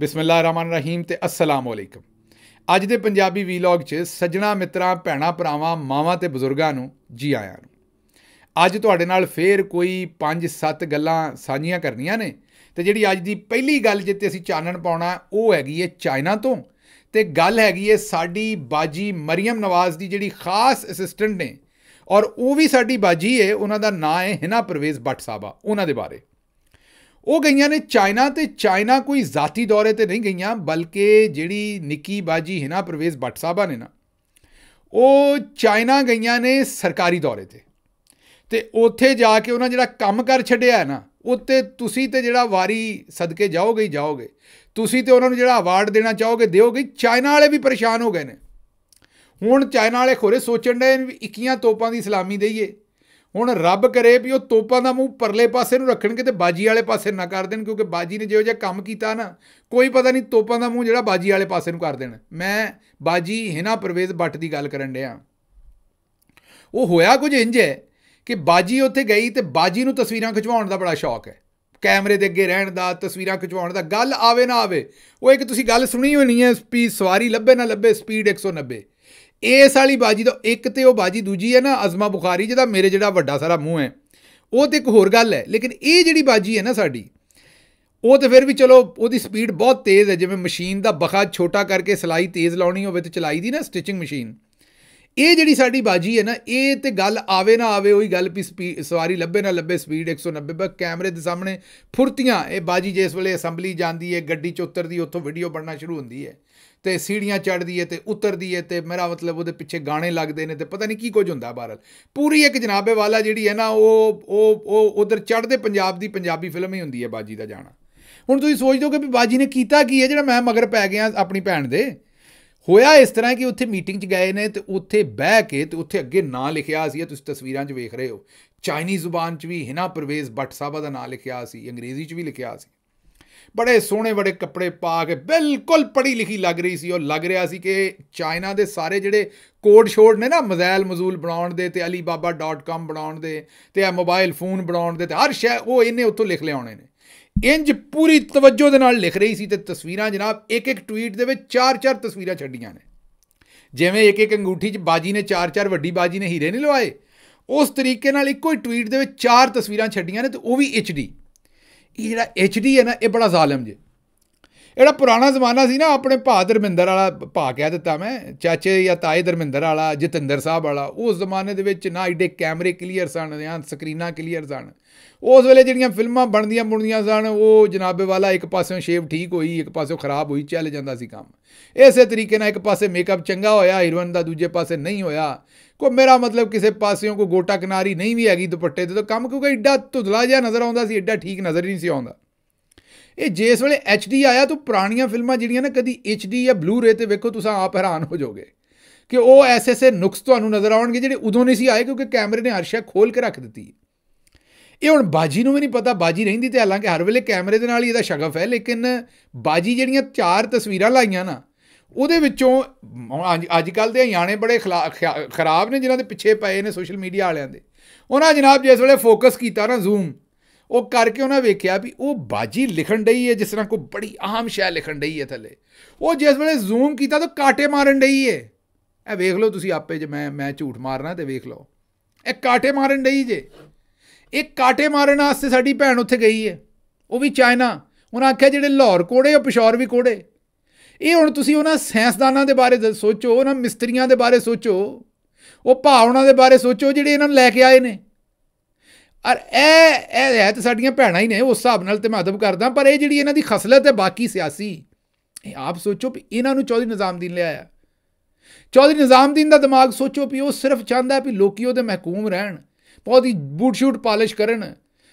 ਬਿਸਮਿਲ੍ਲਾ ਰਹਿਮਾਨ ਰਹੀਮ ਤੇ ਅਸਲਾਮ ਅਲੈਕਮ ਅੱਜ ਦੇ ਪੰਜਾਬੀ ਵੀਲੌਗ 'ਚ ਸੱਜਣਾ ਮਿੱਤਰਾਂ ਭੈਣਾ ਭਰਾਵਾਂ ਮਾਵਾਂ ਤੇ ਬਜ਼ੁਰਗਾਂ ਨੂੰ ਜੀ ਆਇਆਂ ਨੂੰ ਅੱਜ ਤੁਹਾਡੇ ਨਾਲ ਫੇਰ ਕੋਈ 5-7 ਗੱਲਾਂ ਸਾਂਝੀਆਂ ਕਰਨੀਆਂ ਨੇ ਤੇ ਜਿਹੜੀ ਅੱਜ ਦੀ ਪਹਿਲੀ ਗੱਲ ਜਿੱਤੇ ਅਸੀਂ ਚਾਨਣ ਪਾਉਣਾ ਉਹ ਹੈਗੀ ਹੈ ਚਾਈਨਾ ਤੋਂ ਤੇ ਗੱਲ ਹੈਗੀ ਹੈ ਸਾਡੀ ਬਾਜੀ ਮਰੀਮ ਨਵਾਜ਼ ਦੀ ਜਿਹੜੀ ਖਾਸ ਅਸਿਸਟੈਂਟ ਨੇ ਔਰ ਉਹ ਵੀ ਸਾਡੀ ਬਾਜੀ ਹੈ ਉਹਨਾਂ ਦਾ ਨਾਂ ਹੈ ਹਿਨਾ ਪਰਵੇਜ਼ ਬੱਟ ਸਾਹਿਬਾ ਉਹਨਾਂ ਦੇ ਬਾਰੇ ਉਹ ਗਈਆਂ ਨੇ ਚਾਈਨਾ ਤੇ ਚਾਈਨਾ ਕੋਈ ਜ਼ਾਤੀ ਦੌਰੇ ਤੇ ਨਹੀਂ ਗਈਆਂ ਬਲਕਿ ਜਿਹੜੀ ਨਿੱਕੀ ਬਾਜੀ ਹੈ ਨਾ ਪ੍ਰਵੇਸ਼ ਭੱਟ ਸਾਹਿਬਾ ਨੇ ਨਾ ਉਹ ਚਾਈਨਾ ਗਈਆਂ ਨੇ ਸਰਕਾਰੀ ਦੌਰੇ ਤੇ ਤੇ ਉੱਥੇ ਜਾ ਕੇ ਉਹਨਾਂ ਜਿਹੜਾ ਕੰਮ ਕਰ ਛੱਡਿਆ ਹੈ ਨਾ ਉੱਤੇ ਤੁਸੀਂ ਤੇ ਜਿਹੜਾ ਵਾਰੀ ਸਦਕੇ ਜਾਓਗੇ ਜਾਓਗੇ ਤੁਸੀਂ ਤੇ ਉਹਨਾਂ ਨੂੰ ਜਿਹੜਾ ਅਵਾਰਡ ਦੇਣਾ ਚਾਹੋਗੇ ਦਿਓਗੇ ਚਾਈਨਾ ਵਾਲੇ ਵੀ ਪਰੇਸ਼ਾਨ ਹੋ ਗਏ ਨੇ ਹੁਣ ਚਾਈਨਾ ਵਾਲੇ ਖੋਰੇ ਸੋਚਣ ਦੇ 21 ਤੋਪਾਂ ਦੀ ਸਲਾਮੀ ਦੇਈਏ ਹੁਣ ਰੱਬ ਕਰੇ ਵੀ ਉਹ ਤੋਪਾਂ ਦਾ ਮੂੰਹ ਪਰਲੇ ਪਾਸੇ ਨੂੰ ਰੱਖਣ ਕਿਤੇ ਬਾਜੀ ਵਾਲੇ ਪਾਸੇ ਨਾ ਕਰ ਦੇਣ ਕਿਉਂਕਿ ਬਾਜੀ ਨੇ ਜਿਹੋ ਜਿਹਾ ਕੰਮ ਕੀਤਾ ਨਾ ਕੋਈ ਪਤਾ ਨਹੀਂ ਤੋਪਾਂ ਦਾ ਮੂੰਹ ਜਿਹੜਾ ਬਾਜੀ ਵਾਲੇ ਪਾਸੇ ਨੂੰ ਕਰ ਦੇਣ ਮੈਂ ਬਾਜੀ ਹਿਨਾ ਪਰਵੇਜ਼ ਬੱਟ ਦੀ ਗੱਲ ਕਰਨ ਡਿਆ ਉਹ ਹੋਇਆ ਕੁਝ ਇੰਜ ਹੈ ਕਿ ਬਾਜੀ ਉੱਥੇ ਗਈ ਤੇ ਬਾਜੀ ਨੂੰ ਤਸਵੀਰਾਂ ਖਿਚਵਾਉਣ ਦਾ ਬੜਾ ਸ਼ੌਕ ਹੈ ਕੈਮਰੇ ਦੇ ਅੱਗੇ ਰਹਿਣ ਦਾ ਤਸਵੀਰਾਂ ਖਿਚਵਾਉਣ ਦਾ ਗੱਲ ਆਵੇ ਨਾ ਆਵੇ ਉਹ ਇੱਕ ਤੁਸੀਂ ਗੱਲ ਸੁਣੀ ਹੋਣੀ ਹੈ ਸਪੀਡ ਸਵਾਰੀ ਲੱਭੇ ਨਾ ਲੱਭੇ ਸਪੀਡ 190 ਇਸ ਵਾਲੀ ਬਾਜੀ ਤੋਂ ਇੱਕ ਤੇ ਉਹ ਬਾਜੀ ਦੂਜੀ ਹੈ ਨਾ ਅਜ਼ਮਾ ਬੁਖਾਰੀ ਜਿਹਦਾ ਮੇਰੇ ਜਿਹੜਾ ਵੱਡਾ ਸਾਰਾ ਮੂੰਹ ਹੈ ਉਹ ਤੇ ਇੱਕ ਹੋਰ ਗੱਲ ਹੈ ਲੇਕਿਨ ਇਹ ਜਿਹੜੀ ਬਾਜੀ ਹੈ ਨਾ ਸਾਡੀ ਉਹ ਤੇ ਫਿਰ ਵੀ ਚਲੋ ਉਹਦੀ ਸਪੀਡ ਬਹੁਤ ਤੇਜ਼ ਹੈ ਜਿਵੇਂ ਮਸ਼ੀਨ ਦਾ ਬਖਾ ਛੋਟਾ ਕਰਕੇ ਸਲਾਈ ਤੇਜ਼ ਲਾਉਣੀ ਹੋਵੇ ਤੇ ਚਲਾਈ ਦੀ ਨਾ ਸਟਿਚਿੰਗ ਮਸ਼ੀਨ ਇਹ ਜਿਹੜੀ ਸਾਡੀ ਬਾਜੀ ਹੈ ਨਾ ਇਹ ਤੇ ਗੱਲ ਆਵੇ ਨਾ ਆਵੇ ਉਹੀ ਗੱਲ ਵੀ ਸਵਾਰੀ ਲੱਭੇ ਨਾ ਲੱਭੇ ਸਪੀਡ 190 ਬਸ ਕੈਮਰੇ ਦੇ ਸਾਹਮਣੇ ਫੁਰਤੀਆਂ ਇਹ ਬਾਜੀ ਜਿਸ ਵੇਲੇ ਅਸੈਂਬਲੀ ਜਾਂਦੀ ਹੈ ਗੱਡੀ ਚ ਉਤਰਦੀ ਉੱਥੋਂ ਵੀਡੀਓ ਬਣਨਾ ਸ਼ੁਰੂ ਹੁੰਦੀ ਹੈ ਤੇ ਸੀੜੀਆਂ ਚੜਦੀ ਹੈ ਤੇ ਉਤਰਦੀ ਹੈ ਤੇ ਮੇਰਾ ਮਤਲਬ ਉਹਦੇ ਪਿੱਛੇ ਗਾਣੇ ਲੱਗਦੇ ਨੇ ਤੇ ਪਤਾ ਨਹੀਂ ਕੀ ਕੁਝ ਹੁੰਦਾ ਬਾਰਲ ਪੂਰੀ ਇੱਕ ਜਨਾਬੇ ਵਾਲਾ ਜਿਹੜੀ ਹੈ ਨਾ ਉਹ ਉਹ ਉਹ ਉਧਰ ਚੜਦੇ ਪੰਜਾਬ ਦੀ ਪੰਜਾਬੀ ਫਿਲਮ ਹੀ ਹੁੰਦੀ ਹੈ ਬਾਜੀ ਦਾ ਜਾਣਾ ਹੁਣ ਤੁਸੀਂ ਸੋਚਦੇ ਹੋ ਕਿ ਬਾਜੀ ਨੇ ਕੀਤਾ ਕੀ ਹੈ ਜਿਹੜਾ ਮੈਂ ਮਗਰ ਪੈ ਗਿਆ ਆਪਣੀ ਭੈਣ ਦੇ ਹੋਇਆ ਇਸ ਤਰ੍ਹਾਂ ਕਿ ਉੱਥੇ ਮੀਟਿੰਗ 'ਚ ਗਏ ਨੇ ਤੇ ਉੱਥੇ ਬਹਿ ਕੇ ਤੇ ਉੱਥੇ ਅੱਗੇ ਨਾਂ ਲਿਖਿਆ ਸੀ ਤੁਸੀਂ ਤਸਵੀਰਾਂ 'ਚ ਵੇਖ ਰਹੇ ਹੋ ਚਾਈਨੀ ਜ਼ੁਬਾਨ 'ਚ ਵੀ ਹਿਨਾ ਪ੍ਰਵੇਸ਼ ਬੱਟ ਸਾਹਿਬ ਦਾ ਨਾਂ ਲਿਖਿਆ ਸੀ ਅੰਗਰੇਜ਼ੀ 'ਚ ਵੀ ਲਿਖਿਆ ਸੀ ਬੜੇ ਸੋਹਣੇ ਬੜੇ ਕੱਪੜੇ ਪਾ ਕੇ ਬਿਲਕੁਲ ਪੜੀ ਲਿਖੀ ਲੱਗ ਰਹੀ ਸੀ ਉਹ ਲੱਗ ਰਿਹਾ ਸੀ ਕਿ ਚਾਈਨਾ ਦੇ ਸਾਰੇ ਜਿਹੜੇ ਕੋਡ ਛੋੜ ਨੇ ਨਾ ਮਜ਼ਾਇਲ ਮਜ਼ੂਲ ਬਣਾਉਣ ਦੇ ਤੇ alibaba.com ਬਣਾਉਣ ਦੇ ਤੇ ਇਹ ਮੋਬਾਈਲ ਫੋਨ ਬਣਾਉਣ ਦੇ ਤੇ ਹਰ ਸ਼ੈ ਉਹ ਇਹਨੇ ਉੱਥੋਂ ਲਿਖ ਲਿਆਉਣੇ ਨੇ ਇੰਜ ਪੂਰੀ ਤਵੱਜੋ ਦੇ ਨਾਲ ਲਿਖ ਰਹੀ ਸੀ ਤੇ ਤਸਵੀਰਾਂ ਜਨਾਬ ਇੱਕ ਇੱਕ ਟਵੀਟ ਦੇ ਵਿੱਚ ਚਾਰ ਚਾਰ ਤਸਵੀਰਾਂ ਛੱਡੀਆਂ ਨੇ ਜਿਵੇਂ ਇੱਕ ਇੱਕ ਅੰਗੂਠੀ 'ਚ ਬਾਜੀ ਨੇ ਚਾਰ ਚਾਰ ਵੱਡੀ ਬਾਜੀ ਨੇ ਹੀਰੇ ਨਹੀਂ ਲਵਾਏ ਉਸ ਤਰੀਕੇ ਨਾਲ ਇੱਕੋ ਹੀ ਟਵੀਟ ਦੇ ਵਿੱਚ ਚਾਰ ਤਸਵੀਰਾਂ ਛੱਡੀਆਂ ਨੇ ਤੇ ਉਹ ਵੀ ਐਚਡੀ ਇਹ ਜਿਹੜਾ ਐਚਡੀ ਹੈ ਨਾ ਇਹ ਬੜਾ ਜ਼ਾਲਮ ਜੀ ਇਹੜਾ ਪੁਰਾਣਾ ਜ਼ਮਾਨਾ ਸੀ ਨਾ ਆਪਣੇ ਭਾ ਦਰਮਿੰਦਰ ਵਾਲਾ ਭਾ ਕਹਿ ਦਿੱਤਾ ਮੈਂ ਚਾਚੇ ਜਾਂ ਤਾਏ ਦਰਮਿੰਦਰ ਵਾਲਾ ਜਤਿੰਦਰ ਸਾਹਿਬ ਵਾਲਾ ਉਸ ਜ਼ਮਾਨੇ ਦੇ ਵਿੱਚ ਨਾ ਐਡੇ ਕੈਮਰੇ ਕਲੀਅਰ ਸਨ ਜਾਂ ਸਕਰੀਨਾਂ ਕਲੀਅਰ ਸਨ ਉਸ ਵੇਲੇ ਜਿਹੜੀਆਂ ਫਿਲਮਾਂ ਬਣਦੀਆਂ ਬੁਣਦੀਆਂ ਸਨ ਉਹ ਜਨਾਬੇ ਵਾਲਾ ਇੱਕ ਪਾਸੇ ਸ਼ੇਵ ਠੀਕ ਹੋਈ ਇੱਕ ਪਾਸੇ ਖਰਾਬ ਹੋਈ ਚੱਲ ਜਾਂਦਾ ਸੀ ਕੰਮ ਇਸੇ ਤਰੀਕੇ ਨਾਲ ਇੱਕ ਪਾਸੇ ਮੇਕਅਪ ਚੰਗਾ ਹੋਇਆ ਹੀਰੋਇਨ ਦਾ ਦੂਜੇ ਪਾਸੇ ਨਹੀਂ ਹੋਇਆ ਕੋ ਮੇਰਾ ਮਤਲਬ ਕਿਸੇ ਪਾਸਿਓਂ ਕੋ ਗੋਟਾ ਕਿਨਾਰੀ ਨਹੀਂ ਵੀ ਹੈਗੀ ਦੁਪੱਟੇ ਤੇ ਤਾਂ ਕੰਮ ਕਿਉਂਕਿ ਐਡਾ ਧੁਦਲਾ ਜਿਹਾ ਨਜ਼ਰ ਆਉਂਦਾ ਸੀ ਐਡਾ ਠੀਕ ਨਜ਼ਰ ਨਹੀਂ ਸੀ ਆਉਂਦਾ ਇਹ ਜਿਸ ਵੇਲੇ ਐਚਡੀ ਆਇਆ ਤਾਂ ਪੁਰਾਣੀਆਂ ਫਿਲਮਾਂ ਜਿਹੜੀਆਂ ਨਾ ਕਦੀ ਐਚਡੀ ਜਾਂ ਬਲੂ ਰੇ ਤੇ ਵੇਖੋ ਤੁਸੀਂ ਆਪ ਹੈਰਾਨ ਹੋ ਜਾਓਗੇ ਕਿ ਉਹ ਐਸੇ ਐਸੇ ਨੁਕਸ ਤੁਹਾਨੂੰ ਨਜ਼ਰ ਆਉਣਗੇ ਜਿਹੜੇ ਉਦੋਂ ਨਹੀਂ ਸੀ ਆਏ ਕਿਉਂਕਿ ਕੈਮਰੇ ਨੇ ਹਰ ਸ਼ੈ ਖੋਲ ਕੇ ਰੱਖ ਦਿੱਤੀ ਇਹ ਹੁਣ ਬਾਜੀ ਨੂੰ ਵੀ ਨਹੀਂ ਪਤਾ ਬਾਜੀ ਰਹਿੰਦੀ ਤੇ ਹਾਲਾਂਕਿ ਹਰ ਵੇਲੇ ਕੈਮਰੇ ਦੇ ਨਾਲ ਹੀ ਇਹਦਾ ਸ਼ਗਫ ਹੈ ਲੇਕਿਨ ਬਾਜੀ ਜਿਹੜੀਆਂ ਚਾਰ ਤਸਵੀਰਾਂ ਲਾਈਆਂ ਨਾ ਉਹਦੇ ਵਿੱਚੋਂ ਅੱਜ ਕੱਲ ਦੇ ਯਾਣੇ ਬੜੇ ਖਰਾਬ ਨੇ ਜਿਨ੍ਹਾਂ ਦੇ ਪਿੱਛੇ ਪਏ ਨੇ ਸੋਸ਼ਲ ਮੀਡੀਆ ਵਾਲਿਆਂ ਦੇ ਉਹਨਾਂ ਜਨਾਬ ਜਿਸ ਵੇਲੇ ਫੋਕਸ ਕੀਤਾ ਨਾ ਜ਼ੂਮ ਉਹ ਕਰਕੇ ਉਹਨਾਂ ਵੇਖਿਆ ਵੀ ਉਹ ਬਾਜੀ ਲਿਖਣ ਡਈ ਹੈ ਜਿਸ ਤਰ੍ਹਾਂ ਕੋਈ ਬੜੀ ਆਮ ਸ਼ੈ ਲਿਖਣ ਡਈ ਹੈ ਥੱਲੇ ਉਹ ਜਿਸ ਵੇਲੇ ਜ਼ੂਮ ਕੀਤਾ ਤਾਂ ਕਾਟੇ ਮਾਰਨ ਡਈ ਹੈ ਇਹ ਵੇਖ ਲਓ ਤੁਸੀਂ ਆਪੇ ਜੇ ਮੈਂ ਮੈਂ ਝੂਠ ਮਾਰਨਾ ਤੇ ਵੇਖ ਲਓ ਇਹ ਕਾਟੇ ਮਾਰਨ ਡਈ ਜੇ ਇਹ ਕਾਟੇ ਮਾਰਨ ਵਾਸਤੇ ਸਾਡੀ ਭੈਣ ਉੱਥੇ ਗਈ ਹੈ ਉਹ ਵੀ ਚਾਈਨਾ ਉਹਨਾਂ ਆਖਿਆ ਜਿਹੜੇ ਲਾਹੌਰ ਕੋੜੇ ਉਹ ਪਿਸ਼ੌਰ ਵੀ ਕੋੜੇ ਇਹ ਹੁਣ ਤੁਸੀਂ ਉਹਨਾਂ ਸਾਇੰਸਦਾਨਾਂ ਦੇ ਬਾਰੇ ਸੋਚੋ ਉਹਨਾਂ ਮਿਸਤਰੀਆਂ ਦੇ ਬਾਰੇ ਸੋਚੋ ਉਹ ਭਾਵਨਾ ਦੇ ਬਾਰੇ ਸੋਚੋ ਜਿਹੜੇ ਇਹਨਾਂ ਨੂੰ ਲੈ ਕੇ ਆਏ ਨੇ ਔਰ ਇਹ ਇਹ ਹੈ ਤੇ ਸਾਡੀਆਂ ਭੈਣਾਂ ਹੀ ਨੇ ਉਸ ਹਿਸਾਬ ਨਾਲ ਤੇ ਮੈਂ ਅਦਬ ਕਰਦਾ ਪਰ ਇਹ ਜਿਹੜੀ ਇਹਨਾਂ ਦੀ ਖਸਲਤ ਹੈ ਬਾਕੀ ਸਿਆਸੀ ਇਹ ਆਪ ਸੋਚੋ ਵੀ ਇਹਨਾਂ ਨੂੰ ਚੌਧਰੀ ਨਿਜ਼ਾਮਦੀਨ ਲਿਆਇਆ ਚੌਧਰੀ ਨਿਜ਼ਾਮਦੀਨ ਦਾ ਦਿਮਾਗ ਸੋਚੋ ਵੀ ਉਹ ਸਿਰਫ ਚਾਹੁੰਦਾ ਵੀ ਲੋਕੀ ਉਹਦੇ ਮਹਿਕੂਮ ਰਹਿਣ ਬਹੁਤੀ ਬੂਟ ਸ਼ੂਟ ਪਾਲਿਸ਼ ਕਰਨ